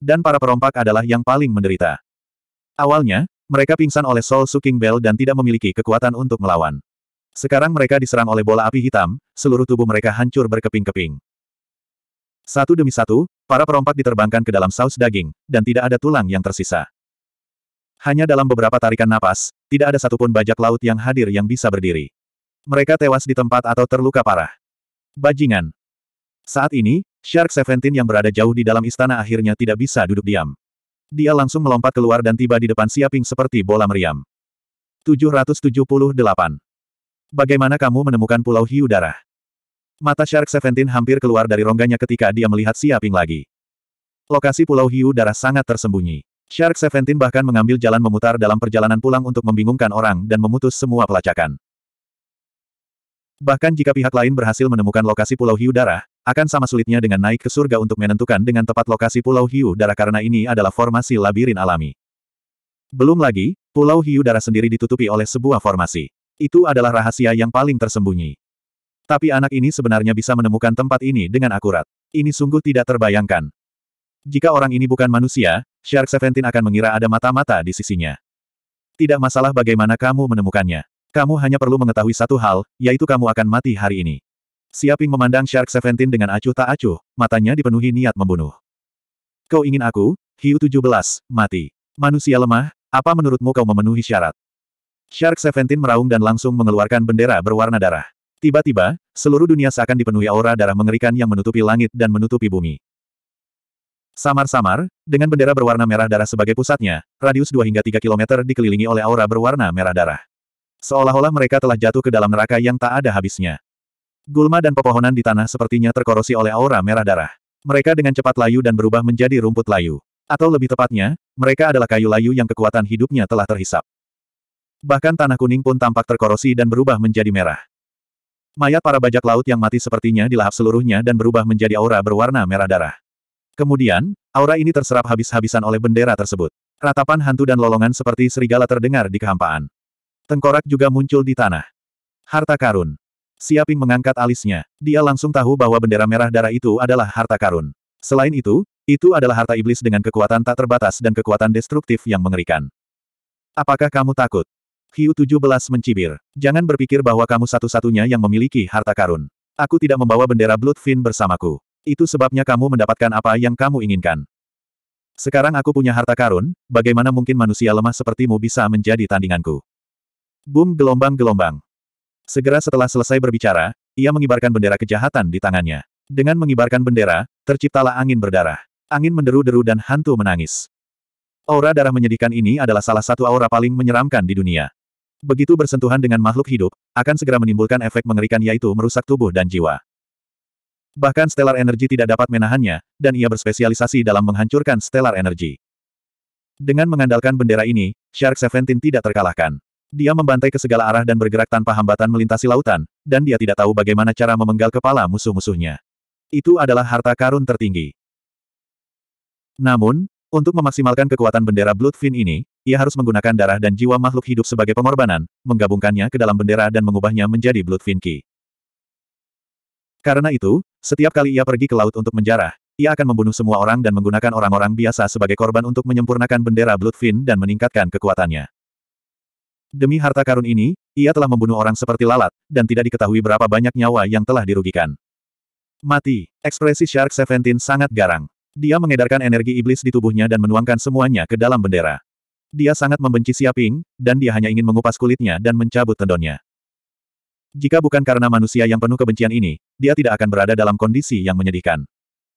Dan para perompak adalah yang paling menderita. Awalnya, mereka pingsan oleh Soul Suking Bell dan tidak memiliki kekuatan untuk melawan. Sekarang mereka diserang oleh bola api hitam, seluruh tubuh mereka hancur berkeping-keping. Satu demi satu, para perompak diterbangkan ke dalam saus daging, dan tidak ada tulang yang tersisa. Hanya dalam beberapa tarikan napas, tidak ada satupun bajak laut yang hadir yang bisa berdiri. Mereka tewas di tempat atau terluka parah. Bajingan. Saat ini, Shark Seventeen yang berada jauh di dalam istana akhirnya tidak bisa duduk diam. Dia langsung melompat keluar dan tiba di depan Siaping seperti bola meriam. 778. Bagaimana kamu menemukan Pulau Hiu Darah? Mata Shark Seventeen hampir keluar dari rongganya ketika dia melihat Siaping lagi. Lokasi Pulau Hiu Darah sangat tersembunyi. Shark Seventeen bahkan mengambil jalan memutar dalam perjalanan pulang untuk membingungkan orang dan memutus semua pelacakan. Bahkan jika pihak lain berhasil menemukan lokasi Pulau Hiu Darah, akan sama sulitnya dengan naik ke surga untuk menentukan dengan tepat lokasi Pulau Hiu Darah karena ini adalah formasi labirin alami. Belum lagi, Pulau Hiu Darah sendiri ditutupi oleh sebuah formasi. Itu adalah rahasia yang paling tersembunyi. Tapi anak ini sebenarnya bisa menemukan tempat ini dengan akurat. Ini sungguh tidak terbayangkan. Jika orang ini bukan manusia, Shark Seventeen akan mengira ada mata-mata di sisinya. Tidak masalah bagaimana kamu menemukannya. Kamu hanya perlu mengetahui satu hal, yaitu kamu akan mati hari ini. Siaping memandang Shark Seventeen dengan acuh tak acuh, matanya dipenuhi niat membunuh. Kau ingin aku, Hiu 17, mati. Manusia lemah, apa menurutmu kau memenuhi syarat? Shark Seventeen meraung dan langsung mengeluarkan bendera berwarna darah. Tiba-tiba, seluruh dunia seakan dipenuhi aura darah mengerikan yang menutupi langit dan menutupi bumi. Samar-samar, dengan bendera berwarna merah darah sebagai pusatnya, radius 2 hingga 3 km dikelilingi oleh aura berwarna merah darah. Seolah-olah mereka telah jatuh ke dalam neraka yang tak ada habisnya. Gulma dan pepohonan di tanah sepertinya terkorosi oleh aura merah darah. Mereka dengan cepat layu dan berubah menjadi rumput layu. Atau lebih tepatnya, mereka adalah kayu layu yang kekuatan hidupnya telah terhisap. Bahkan tanah kuning pun tampak terkorosi dan berubah menjadi merah. Mayat para bajak laut yang mati sepertinya dilahap seluruhnya dan berubah menjadi aura berwarna merah darah. Kemudian, aura ini terserap habis-habisan oleh bendera tersebut. Ratapan hantu dan lolongan seperti serigala terdengar di kehampaan. Tengkorak juga muncul di tanah. Harta karun. Siaping mengangkat alisnya. Dia langsung tahu bahwa bendera merah darah itu adalah harta karun. Selain itu, itu adalah harta iblis dengan kekuatan tak terbatas dan kekuatan destruktif yang mengerikan. Apakah kamu takut? Hiu 17 mencibir. Jangan berpikir bahwa kamu satu-satunya yang memiliki harta karun. Aku tidak membawa bendera Bloodfin bersamaku. Itu sebabnya kamu mendapatkan apa yang kamu inginkan. Sekarang aku punya harta karun, bagaimana mungkin manusia lemah sepertimu bisa menjadi tandinganku? Boom gelombang-gelombang. Segera setelah selesai berbicara, ia mengibarkan bendera kejahatan di tangannya. Dengan mengibarkan bendera, terciptalah angin berdarah. Angin menderu-deru dan hantu menangis. Aura darah menyedihkan ini adalah salah satu aura paling menyeramkan di dunia. Begitu bersentuhan dengan makhluk hidup, akan segera menimbulkan efek mengerikan yaitu merusak tubuh dan jiwa. Bahkan stellar energi tidak dapat menahannya, dan ia berspesialisasi dalam menghancurkan stellar energi. Dengan mengandalkan bendera ini, Shark Seventeen tidak terkalahkan. Dia membantai ke segala arah dan bergerak tanpa hambatan melintasi lautan, dan dia tidak tahu bagaimana cara memenggal kepala musuh-musuhnya. Itu adalah harta karun tertinggi. Namun, untuk memaksimalkan kekuatan bendera Bloodfin ini, ia harus menggunakan darah dan jiwa makhluk hidup sebagai pengorbanan, menggabungkannya ke dalam bendera dan mengubahnya menjadi Bloodfin Qi. Karena itu, setiap kali ia pergi ke laut untuk menjarah, ia akan membunuh semua orang dan menggunakan orang-orang biasa sebagai korban untuk menyempurnakan bendera Bloodfin dan meningkatkan kekuatannya. Demi harta karun ini, ia telah membunuh orang seperti lalat, dan tidak diketahui berapa banyak nyawa yang telah dirugikan. Mati, ekspresi Shark Seventeen sangat garang. Dia mengedarkan energi iblis di tubuhnya dan menuangkan semuanya ke dalam bendera. Dia sangat membenci Siaping, dan dia hanya ingin mengupas kulitnya dan mencabut tendonnya. Jika bukan karena manusia yang penuh kebencian ini, dia tidak akan berada dalam kondisi yang menyedihkan.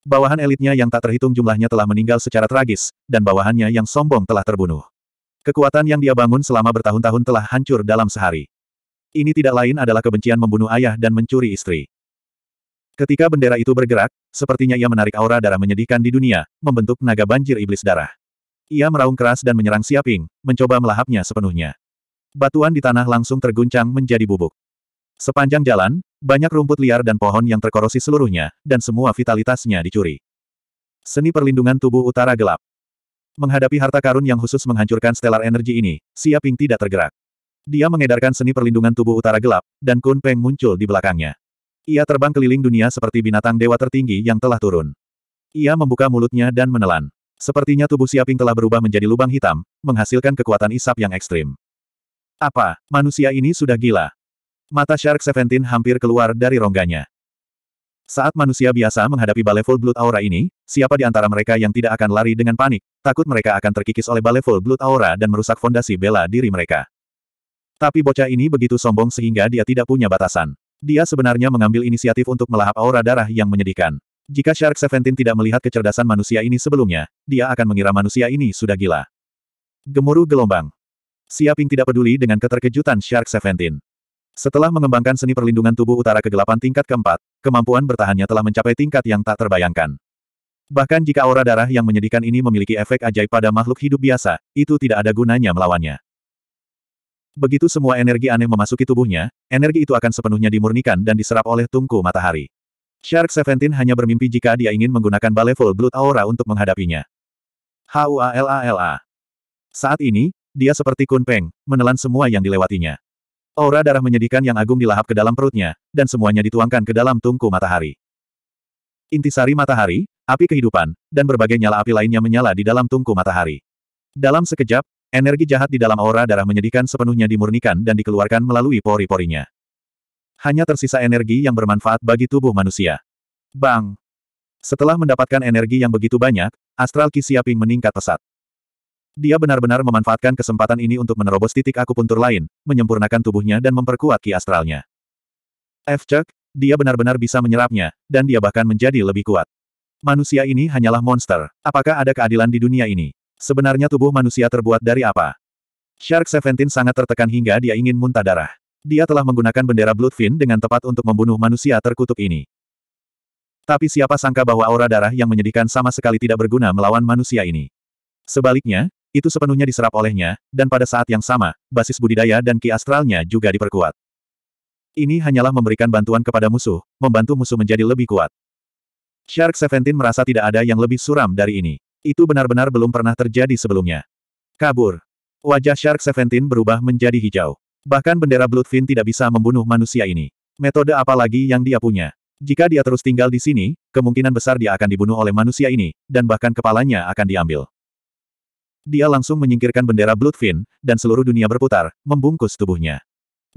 Bawahan elitnya yang tak terhitung jumlahnya telah meninggal secara tragis, dan bawahannya yang sombong telah terbunuh. Kekuatan yang dia bangun selama bertahun-tahun telah hancur dalam sehari. Ini tidak lain adalah kebencian membunuh ayah dan mencuri istri. Ketika bendera itu bergerak, sepertinya ia menarik aura darah menyedihkan di dunia, membentuk naga banjir iblis darah. Ia meraung keras dan menyerang Siaping, mencoba melahapnya sepenuhnya. Batuan di tanah langsung terguncang menjadi bubuk. Sepanjang jalan, banyak rumput liar dan pohon yang terkorosi seluruhnya, dan semua vitalitasnya dicuri. Seni perlindungan tubuh utara gelap. Menghadapi harta karun yang khusus menghancurkan stellar energi ini, Siaping tidak tergerak. Dia mengedarkan seni perlindungan tubuh utara gelap, dan Kun Peng muncul di belakangnya. Ia terbang keliling dunia seperti binatang dewa tertinggi yang telah turun. Ia membuka mulutnya dan menelan. Sepertinya tubuh Siaping telah berubah menjadi lubang hitam, menghasilkan kekuatan isap yang ekstrim. Apa, manusia ini sudah gila? Mata Shark Seventeen hampir keluar dari rongganya. Saat manusia biasa menghadapi Baleful Blood Aura ini, siapa di antara mereka yang tidak akan lari dengan panik, takut mereka akan terkikis oleh Baleful Blood Aura dan merusak fondasi bela diri mereka. Tapi bocah ini begitu sombong sehingga dia tidak punya batasan. Dia sebenarnya mengambil inisiatif untuk melahap aura darah yang menyedihkan. Jika Shark Seventeen tidak melihat kecerdasan manusia ini sebelumnya, dia akan mengira manusia ini sudah gila. Gemuruh gelombang. Siaping tidak peduli dengan keterkejutan Shark Seventeen. Setelah mengembangkan seni perlindungan tubuh utara kegelapan tingkat keempat, kemampuan bertahannya telah mencapai tingkat yang tak terbayangkan. Bahkan jika aura darah yang menyedihkan ini memiliki efek ajaib pada makhluk hidup biasa, itu tidak ada gunanya melawannya. Begitu semua energi aneh memasuki tubuhnya, energi itu akan sepenuhnya dimurnikan dan diserap oleh tungku matahari. Shark Seventeen hanya bermimpi jika dia ingin menggunakan Bale Full Blood Aura untuk menghadapinya. HUALALA. Saat ini, dia seperti Kun Peng, menelan semua yang dilewatinya. Aura darah menyedihkan yang agung dilahap ke dalam perutnya, dan semuanya dituangkan ke dalam tungku matahari. Intisari matahari, api kehidupan, dan berbagai nyala api lainnya menyala di dalam tungku matahari. Dalam sekejap, energi jahat di dalam aura darah menyedihkan sepenuhnya dimurnikan dan dikeluarkan melalui pori-porinya. Hanya tersisa energi yang bermanfaat bagi tubuh manusia. Bang! Setelah mendapatkan energi yang begitu banyak, astral siaping Siaping meningkat pesat. Dia benar-benar memanfaatkan kesempatan ini untuk menerobos titik akupuntur lain, menyempurnakan tubuhnya dan memperkuat ki astralnya. F. dia benar-benar bisa menyerapnya, dan dia bahkan menjadi lebih kuat. Manusia ini hanyalah monster. Apakah ada keadilan di dunia ini? Sebenarnya tubuh manusia terbuat dari apa? Shark Seventeen sangat tertekan hingga dia ingin muntah darah dia telah menggunakan bendera Bloodfin dengan tepat untuk membunuh manusia terkutuk ini. Tapi siapa sangka bahwa aura darah yang menyedihkan sama sekali tidak berguna melawan manusia ini. Sebaliknya, itu sepenuhnya diserap olehnya, dan pada saat yang sama, basis budidaya dan ki astralnya juga diperkuat. Ini hanyalah memberikan bantuan kepada musuh, membantu musuh menjadi lebih kuat. Shark Seventeen merasa tidak ada yang lebih suram dari ini. Itu benar-benar belum pernah terjadi sebelumnya. Kabur. Wajah Shark Seventeen berubah menjadi hijau. Bahkan bendera Bloodfin tidak bisa membunuh manusia ini. Metode apa lagi yang dia punya? Jika dia terus tinggal di sini, kemungkinan besar dia akan dibunuh oleh manusia ini, dan bahkan kepalanya akan diambil. Dia langsung menyingkirkan bendera Bloodfin, dan seluruh dunia berputar, membungkus tubuhnya.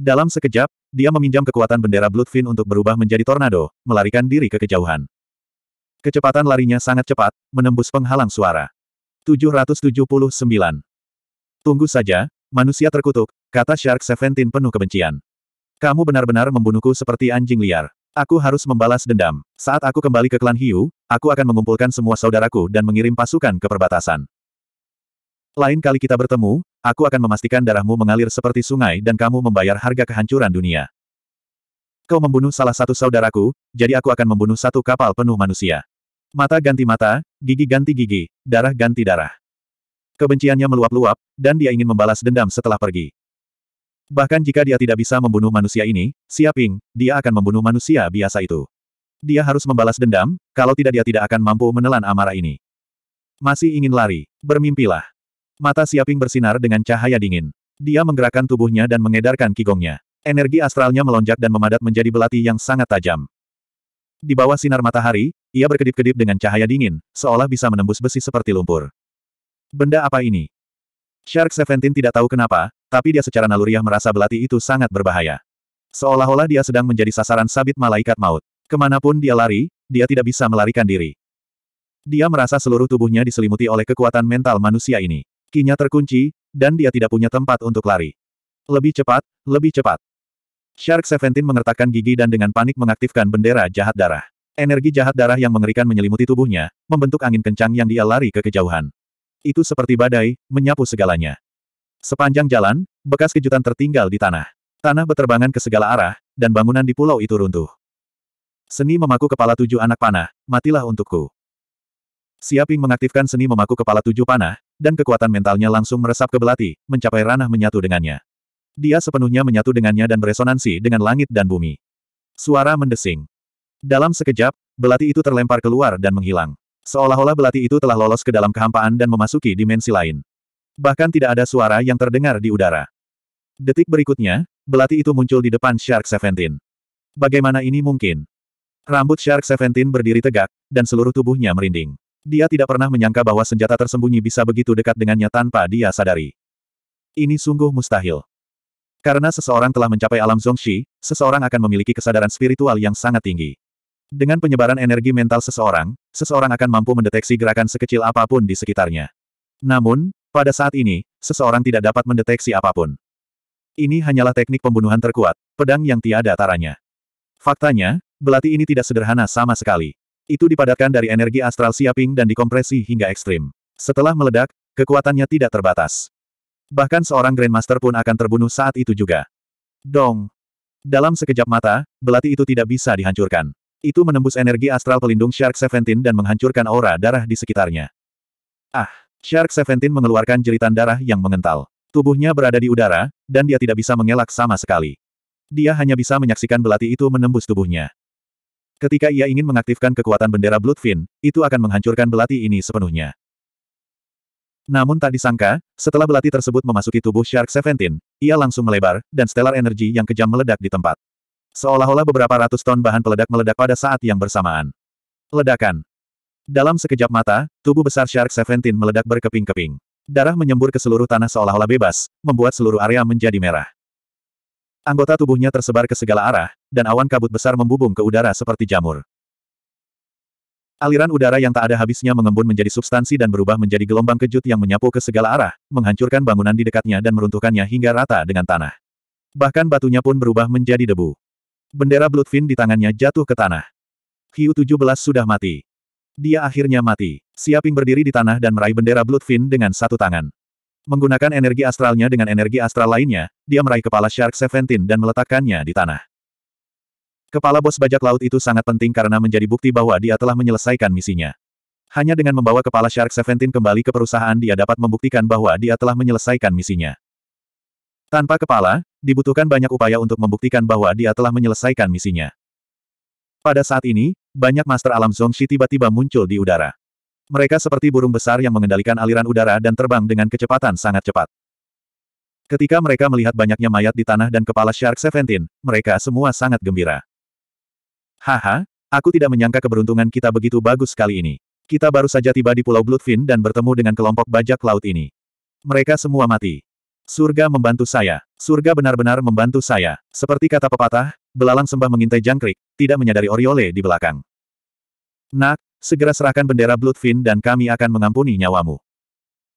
Dalam sekejap, dia meminjam kekuatan bendera Bloodfin untuk berubah menjadi tornado, melarikan diri ke kejauhan. Kecepatan larinya sangat cepat, menembus penghalang suara. 779. Tunggu saja, manusia terkutuk, Kata Shark Seventeen penuh kebencian. Kamu benar-benar membunuhku seperti anjing liar. Aku harus membalas dendam. Saat aku kembali ke klan Hiu, aku akan mengumpulkan semua saudaraku dan mengirim pasukan ke perbatasan. Lain kali kita bertemu, aku akan memastikan darahmu mengalir seperti sungai dan kamu membayar harga kehancuran dunia. Kau membunuh salah satu saudaraku, jadi aku akan membunuh satu kapal penuh manusia. Mata ganti mata, gigi ganti gigi, darah ganti darah. Kebenciannya meluap-luap, dan dia ingin membalas dendam setelah pergi. Bahkan jika dia tidak bisa membunuh manusia ini, Siaping, dia akan membunuh manusia biasa itu. Dia harus membalas dendam, kalau tidak dia tidak akan mampu menelan amarah ini. Masih ingin lari, bermimpilah. Mata Siaping bersinar dengan cahaya dingin. Dia menggerakkan tubuhnya dan mengedarkan kigongnya. Energi astralnya melonjak dan memadat menjadi belati yang sangat tajam. Di bawah sinar matahari, ia berkedip-kedip dengan cahaya dingin, seolah bisa menembus besi seperti lumpur. Benda apa ini? Shark Seventeen tidak tahu kenapa, tapi dia secara naluriah merasa belati itu sangat berbahaya. Seolah-olah dia sedang menjadi sasaran sabit malaikat maut. Kemanapun dia lari, dia tidak bisa melarikan diri. Dia merasa seluruh tubuhnya diselimuti oleh kekuatan mental manusia ini. Kinya terkunci, dan dia tidak punya tempat untuk lari. Lebih cepat, lebih cepat. Shark Seventeen mengertakkan gigi dan dengan panik mengaktifkan bendera jahat darah. Energi jahat darah yang mengerikan menyelimuti tubuhnya, membentuk angin kencang yang dia lari ke kejauhan. Itu seperti badai, menyapu segalanya. Sepanjang jalan, bekas kejutan tertinggal di tanah. Tanah beterbangan ke segala arah, dan bangunan di pulau itu runtuh. Seni memaku kepala tujuh anak panah, matilah untukku. Siaping mengaktifkan seni memaku kepala tujuh panah, dan kekuatan mentalnya langsung meresap ke belati, mencapai ranah menyatu dengannya. Dia sepenuhnya menyatu dengannya dan beresonansi dengan langit dan bumi. Suara mendesing. Dalam sekejap, belati itu terlempar keluar dan menghilang. Seolah-olah belati itu telah lolos ke dalam kehampaan dan memasuki dimensi lain. Bahkan tidak ada suara yang terdengar di udara. Detik berikutnya, belati itu muncul di depan Shark Seventeen. Bagaimana ini mungkin? Rambut Shark Seventeen berdiri tegak, dan seluruh tubuhnya merinding. Dia tidak pernah menyangka bahwa senjata tersembunyi bisa begitu dekat dengannya tanpa dia sadari. Ini sungguh mustahil. Karena seseorang telah mencapai alam Zongshi, seseorang akan memiliki kesadaran spiritual yang sangat tinggi. Dengan penyebaran energi mental seseorang, seseorang akan mampu mendeteksi gerakan sekecil apapun di sekitarnya. Namun, pada saat ini, seseorang tidak dapat mendeteksi apapun. Ini hanyalah teknik pembunuhan terkuat, pedang yang tiada taranya. Faktanya, belati ini tidak sederhana sama sekali. Itu dipadatkan dari energi astral siaping dan dikompresi hingga ekstrim. Setelah meledak, kekuatannya tidak terbatas. Bahkan seorang Grandmaster pun akan terbunuh saat itu juga. Dong! Dalam sekejap mata, belati itu tidak bisa dihancurkan. Itu menembus energi astral pelindung Shark Seventeen dan menghancurkan aura darah di sekitarnya. Ah! Shark Seventeen mengeluarkan jeritan darah yang mengental. Tubuhnya berada di udara, dan dia tidak bisa mengelak sama sekali. Dia hanya bisa menyaksikan belati itu menembus tubuhnya. Ketika ia ingin mengaktifkan kekuatan bendera Bloodfin, itu akan menghancurkan belati ini sepenuhnya. Namun tak disangka, setelah belati tersebut memasuki tubuh Shark Seventeen, ia langsung melebar, dan stellar energi yang kejam meledak di tempat. Seolah-olah beberapa ratus ton bahan peledak meledak pada saat yang bersamaan. Ledakan. Dalam sekejap mata, tubuh besar Shark Seventeen meledak berkeping-keping. Darah menyembur ke seluruh tanah seolah-olah bebas, membuat seluruh area menjadi merah. Anggota tubuhnya tersebar ke segala arah, dan awan kabut besar membubung ke udara seperti jamur. Aliran udara yang tak ada habisnya mengembun menjadi substansi dan berubah menjadi gelombang kejut yang menyapu ke segala arah, menghancurkan bangunan di dekatnya dan meruntuhkannya hingga rata dengan tanah. Bahkan batunya pun berubah menjadi debu. Bendera Bloodfin di tangannya jatuh ke tanah. Hiu 17 sudah mati. Dia akhirnya mati. Siaping berdiri di tanah dan meraih bendera Bloodfin dengan satu tangan. Menggunakan energi astralnya dengan energi astral lainnya, dia meraih kepala Shark Seventeen dan meletakkannya di tanah. Kepala bos bajak laut itu sangat penting karena menjadi bukti bahwa dia telah menyelesaikan misinya. Hanya dengan membawa kepala Shark Seventeen kembali ke perusahaan dia dapat membuktikan bahwa dia telah menyelesaikan misinya. Tanpa kepala, dibutuhkan banyak upaya untuk membuktikan bahwa dia telah menyelesaikan misinya. Pada saat ini, banyak master alam Zongxi tiba-tiba muncul di udara. Mereka seperti burung besar yang mengendalikan aliran udara dan terbang dengan kecepatan sangat cepat. Ketika mereka melihat banyaknya mayat di tanah dan kepala Shark Seventeen, mereka semua sangat gembira. Haha, aku tidak menyangka keberuntungan kita begitu bagus kali ini. Kita baru saja tiba di Pulau Bloodfin dan bertemu dengan kelompok bajak laut ini. Mereka semua mati. Surga membantu saya. Surga benar-benar membantu saya. Seperti kata pepatah, Belalang sembah mengintai jangkrik, tidak menyadari Oriole di belakang. Nak, segera serahkan bendera Bloodfin dan kami akan mengampuni nyawamu.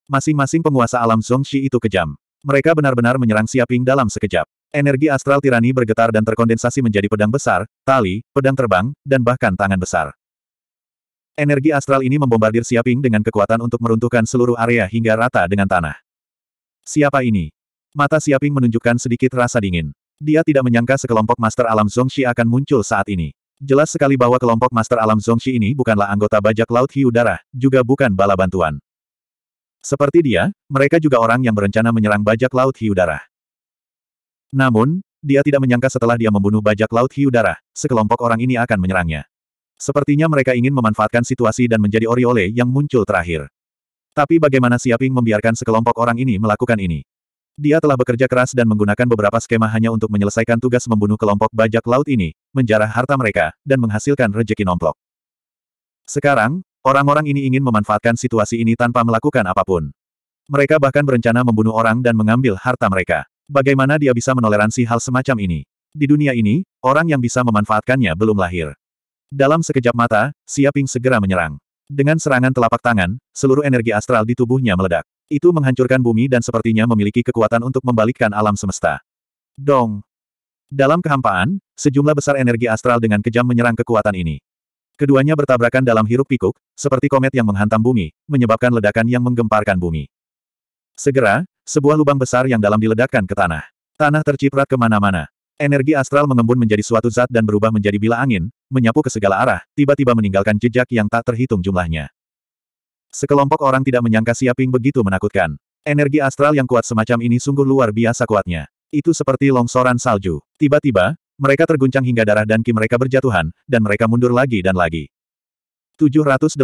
Masing-masing penguasa alam Zongxi itu kejam. Mereka benar-benar menyerang Siaping dalam sekejap. Energi astral tirani bergetar dan terkondensasi menjadi pedang besar, tali, pedang terbang, dan bahkan tangan besar. Energi astral ini membombardir Siaping dengan kekuatan untuk meruntuhkan seluruh area hingga rata dengan tanah. Siapa ini? Mata Siaping menunjukkan sedikit rasa dingin. Dia tidak menyangka sekelompok Master Alam Zongxi akan muncul saat ini. Jelas sekali bahwa kelompok Master Alam Zongxi ini bukanlah anggota bajak laut hiu darah, juga bukan bala bantuan. Seperti dia, mereka juga orang yang berencana menyerang bajak laut hiu darah. Namun, dia tidak menyangka setelah dia membunuh bajak laut hiu darah, sekelompok orang ini akan menyerangnya. Sepertinya mereka ingin memanfaatkan situasi dan menjadi oriole yang muncul terakhir. Tapi bagaimana Siaping membiarkan sekelompok orang ini melakukan ini? Dia telah bekerja keras dan menggunakan beberapa skema hanya untuk menyelesaikan tugas membunuh kelompok bajak laut ini, menjarah harta mereka, dan menghasilkan rejeki nomplok. Sekarang, orang-orang ini ingin memanfaatkan situasi ini tanpa melakukan apapun. Mereka bahkan berencana membunuh orang dan mengambil harta mereka. Bagaimana dia bisa menoleransi hal semacam ini? Di dunia ini, orang yang bisa memanfaatkannya belum lahir. Dalam sekejap mata, Siaping segera menyerang. Dengan serangan telapak tangan, seluruh energi astral di tubuhnya meledak. Itu menghancurkan bumi dan sepertinya memiliki kekuatan untuk membalikkan alam semesta. Dong! Dalam kehampaan, sejumlah besar energi astral dengan kejam menyerang kekuatan ini. Keduanya bertabrakan dalam hiruk pikuk, seperti komet yang menghantam bumi, menyebabkan ledakan yang menggemparkan bumi. Segera, sebuah lubang besar yang dalam diledakkan ke tanah. Tanah terciprat kemana-mana. Energi astral mengembun menjadi suatu zat dan berubah menjadi bila angin, menyapu ke segala arah, tiba-tiba meninggalkan jejak yang tak terhitung jumlahnya. Sekelompok orang tidak menyangka Siaping begitu menakutkan. Energi astral yang kuat semacam ini sungguh luar biasa kuatnya. Itu seperti longsoran salju. Tiba-tiba, mereka terguncang hingga darah dan ki mereka berjatuhan, dan mereka mundur lagi dan lagi. 780.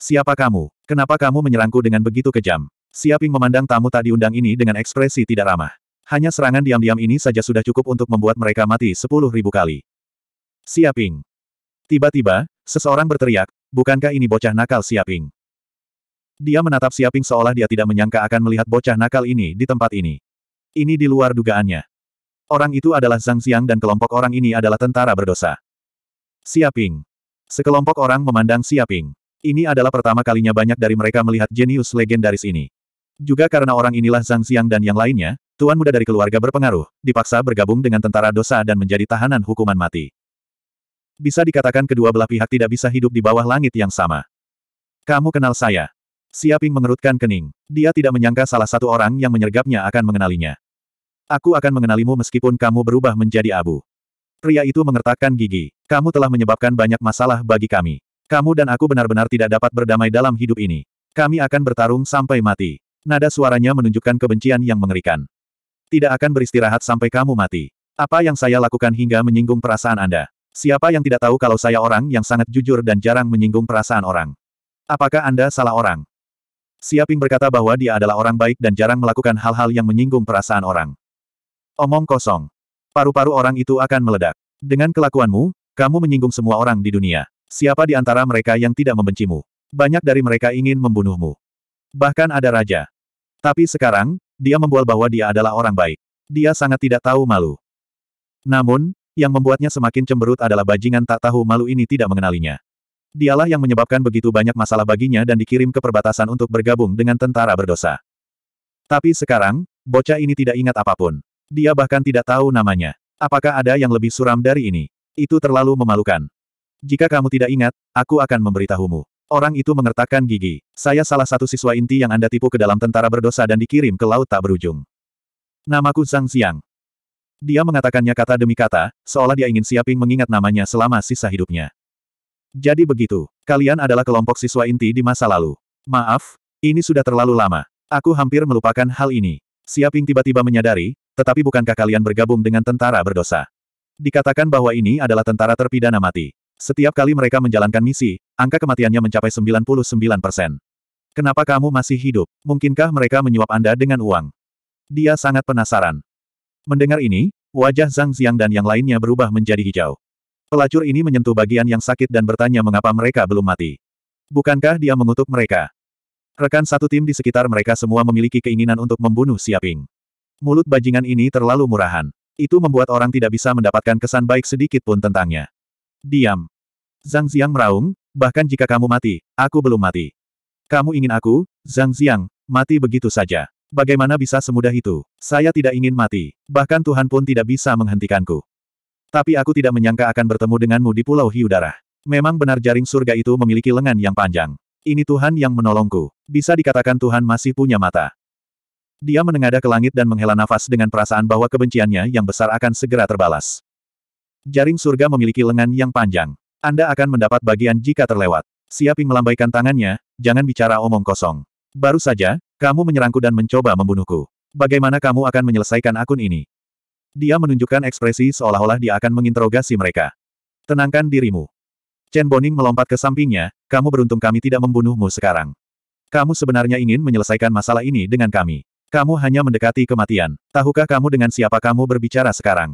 Siapa kamu? Kenapa kamu menyerangku dengan begitu kejam? Siaping memandang tamu tak diundang ini dengan ekspresi tidak ramah. Hanya serangan diam-diam ini saja sudah cukup untuk membuat mereka mati sepuluh ribu kali. Siaping. Tiba-tiba, seseorang berteriak, Bukankah ini bocah nakal Siaping? Dia menatap Siaping seolah dia tidak menyangka akan melihat bocah nakal ini di tempat ini. Ini di luar dugaannya. Orang itu adalah Zhang Xiang dan kelompok orang ini adalah tentara berdosa. Siaping. Sekelompok orang memandang Siaping. Ini adalah pertama kalinya banyak dari mereka melihat jenius legendaris ini. Juga karena orang inilah Zhang Xiang dan yang lainnya, tuan muda dari keluarga berpengaruh, dipaksa bergabung dengan tentara dosa dan menjadi tahanan hukuman mati. Bisa dikatakan kedua belah pihak tidak bisa hidup di bawah langit yang sama. Kamu kenal saya. Siaping mengerutkan kening. Dia tidak menyangka salah satu orang yang menyergapnya akan mengenalinya. Aku akan mengenalimu meskipun kamu berubah menjadi abu. Pria itu mengertakkan gigi. Kamu telah menyebabkan banyak masalah bagi kami. Kamu dan aku benar-benar tidak dapat berdamai dalam hidup ini. Kami akan bertarung sampai mati. Nada suaranya menunjukkan kebencian yang mengerikan. Tidak akan beristirahat sampai kamu mati. Apa yang saya lakukan hingga menyinggung perasaan Anda? Siapa yang tidak tahu kalau saya orang yang sangat jujur dan jarang menyinggung perasaan orang? Apakah Anda salah orang? Siaping berkata bahwa dia adalah orang baik dan jarang melakukan hal-hal yang menyinggung perasaan orang. Omong kosong. Paru-paru orang itu akan meledak. Dengan kelakuanmu, kamu menyinggung semua orang di dunia. Siapa di antara mereka yang tidak membencimu? Banyak dari mereka ingin membunuhmu. Bahkan ada raja. Tapi sekarang, dia membual bahwa dia adalah orang baik. Dia sangat tidak tahu malu. Namun, yang membuatnya semakin cemberut adalah bajingan tak tahu malu ini tidak mengenalinya. Dialah yang menyebabkan begitu banyak masalah baginya dan dikirim ke perbatasan untuk bergabung dengan tentara berdosa. Tapi sekarang, bocah ini tidak ingat apapun. Dia bahkan tidak tahu namanya. Apakah ada yang lebih suram dari ini? Itu terlalu memalukan. Jika kamu tidak ingat, aku akan memberitahumu. Orang itu mengertakkan gigi. Saya salah satu siswa inti yang Anda tipu ke dalam tentara berdosa dan dikirim ke laut tak berujung. Namaku Zhang Xiang. Dia mengatakannya kata demi kata, seolah dia ingin siaping mengingat namanya selama sisa hidupnya. Jadi begitu, kalian adalah kelompok siswa inti di masa lalu. Maaf, ini sudah terlalu lama. Aku hampir melupakan hal ini. Siaping tiba-tiba menyadari, tetapi bukankah kalian bergabung dengan tentara berdosa? Dikatakan bahwa ini adalah tentara terpidana mati. Setiap kali mereka menjalankan misi, angka kematiannya mencapai 99 persen. Kenapa kamu masih hidup? Mungkinkah mereka menyuap Anda dengan uang? Dia sangat penasaran. Mendengar ini, wajah Zhang Xiang dan yang lainnya berubah menjadi hijau. Pelacur ini menyentuh bagian yang sakit dan bertanya mengapa mereka belum mati. Bukankah dia mengutuk mereka? Rekan satu tim di sekitar mereka semua memiliki keinginan untuk membunuh Siaping. Mulut bajingan ini terlalu murahan. Itu membuat orang tidak bisa mendapatkan kesan baik sedikit pun tentangnya. Diam. Zhang Xiang meraung, bahkan jika kamu mati, aku belum mati. Kamu ingin aku, Zhang Xiang, mati begitu saja. Bagaimana bisa semudah itu? Saya tidak ingin mati. Bahkan Tuhan pun tidak bisa menghentikanku. Tapi aku tidak menyangka akan bertemu denganmu di Pulau Hiudara. Memang benar jaring surga itu memiliki lengan yang panjang. Ini Tuhan yang menolongku. Bisa dikatakan Tuhan masih punya mata. Dia menengadah ke langit dan menghela nafas dengan perasaan bahwa kebenciannya yang besar akan segera terbalas. Jaring surga memiliki lengan yang panjang. Anda akan mendapat bagian jika terlewat. Siaping melambaikan tangannya, jangan bicara omong kosong. Baru saja, kamu menyerangku dan mencoba membunuhku. Bagaimana kamu akan menyelesaikan akun ini? Dia menunjukkan ekspresi seolah-olah dia akan menginterogasi mereka. Tenangkan dirimu. Chen Boning melompat ke sampingnya, kamu beruntung kami tidak membunuhmu sekarang. Kamu sebenarnya ingin menyelesaikan masalah ini dengan kami. Kamu hanya mendekati kematian. Tahukah kamu dengan siapa kamu berbicara sekarang?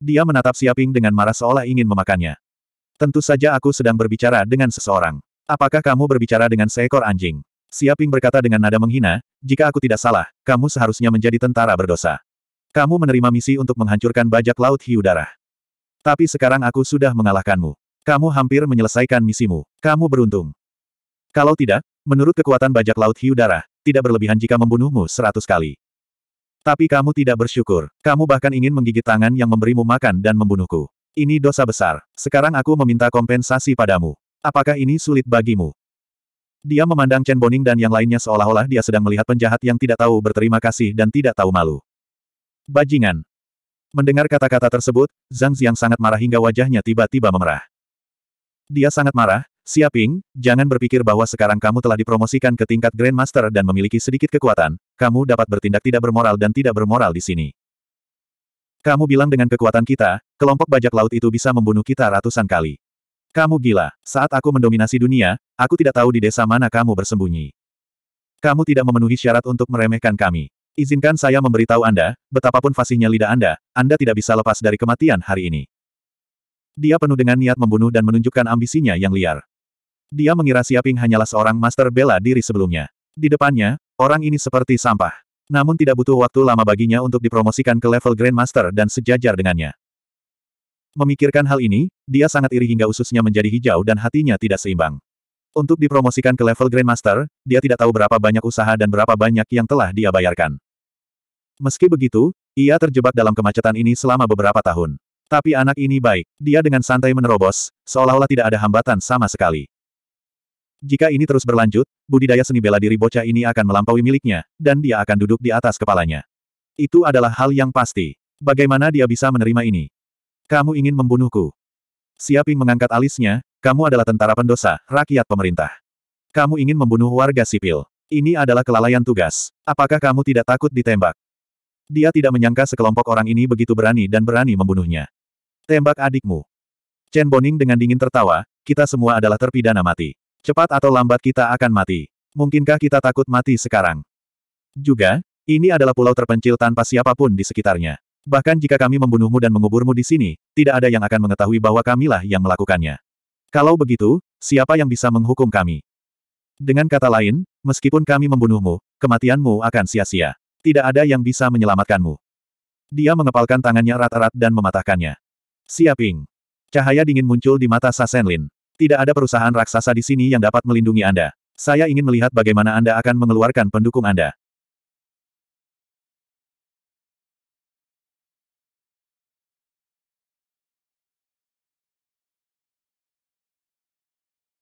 Dia menatap Siaping dengan marah seolah ingin memakannya. Tentu saja aku sedang berbicara dengan seseorang. Apakah kamu berbicara dengan seekor anjing? Siaping berkata dengan nada menghina, jika aku tidak salah, kamu seharusnya menjadi tentara berdosa. Kamu menerima misi untuk menghancurkan bajak laut hiu darah. Tapi sekarang aku sudah mengalahkanmu. Kamu hampir menyelesaikan misimu. Kamu beruntung. Kalau tidak, menurut kekuatan bajak laut hiu darah, tidak berlebihan jika membunuhmu seratus kali. Tapi kamu tidak bersyukur. Kamu bahkan ingin menggigit tangan yang memberimu makan dan membunuhku. Ini dosa besar. Sekarang aku meminta kompensasi padamu. Apakah ini sulit bagimu? Dia memandang Chen Boning dan yang lainnya seolah-olah dia sedang melihat penjahat yang tidak tahu berterima kasih dan tidak tahu malu. Bajingan. Mendengar kata-kata tersebut, Zhang Ziang sangat marah hingga wajahnya tiba-tiba memerah. Dia sangat marah, Siaping, jangan berpikir bahwa sekarang kamu telah dipromosikan ke tingkat Grandmaster dan memiliki sedikit kekuatan, kamu dapat bertindak tidak bermoral dan tidak bermoral di sini. Kamu bilang dengan kekuatan kita, kelompok bajak laut itu bisa membunuh kita ratusan kali. Kamu gila, saat aku mendominasi dunia, aku tidak tahu di desa mana kamu bersembunyi. Kamu tidak memenuhi syarat untuk meremehkan kami. Izinkan saya memberitahu Anda, betapapun fasihnya lidah Anda, Anda tidak bisa lepas dari kematian hari ini. Dia penuh dengan niat membunuh dan menunjukkan ambisinya yang liar. Dia mengira Siaping hanyalah seorang master bela diri sebelumnya. Di depannya, orang ini seperti sampah. Namun tidak butuh waktu lama baginya untuk dipromosikan ke level Grandmaster dan sejajar dengannya. Memikirkan hal ini, dia sangat iri hingga ususnya menjadi hijau dan hatinya tidak seimbang. Untuk dipromosikan ke level Grandmaster, dia tidak tahu berapa banyak usaha dan berapa banyak yang telah dia bayarkan. Meski begitu, ia terjebak dalam kemacetan ini selama beberapa tahun. Tapi anak ini baik, dia dengan santai menerobos, seolah-olah tidak ada hambatan sama sekali. Jika ini terus berlanjut, budidaya seni bela diri bocah ini akan melampaui miliknya, dan dia akan duduk di atas kepalanya. Itu adalah hal yang pasti. Bagaimana dia bisa menerima ini? Kamu ingin membunuhku? Siaping mengangkat alisnya, kamu adalah tentara pendosa, rakyat pemerintah. Kamu ingin membunuh warga sipil. Ini adalah kelalaian tugas. Apakah kamu tidak takut ditembak? Dia tidak menyangka sekelompok orang ini begitu berani dan berani membunuhnya. Tembak adikmu. Chen Boning dengan dingin tertawa, kita semua adalah terpidana mati. Cepat atau lambat kita akan mati. Mungkinkah kita takut mati sekarang? Juga, ini adalah pulau terpencil tanpa siapapun di sekitarnya. Bahkan jika kami membunuhmu dan menguburmu di sini, tidak ada yang akan mengetahui bahwa kamilah yang melakukannya. Kalau begitu, siapa yang bisa menghukum kami? Dengan kata lain, meskipun kami membunuhmu, kematianmu akan sia-sia. Tidak ada yang bisa menyelamatkanmu. Dia mengepalkan tangannya rata rat dan mematahkannya. Siaping. Cahaya dingin muncul di mata Sasenlin. Tidak ada perusahaan raksasa di sini yang dapat melindungi Anda. Saya ingin melihat bagaimana Anda akan mengeluarkan pendukung Anda.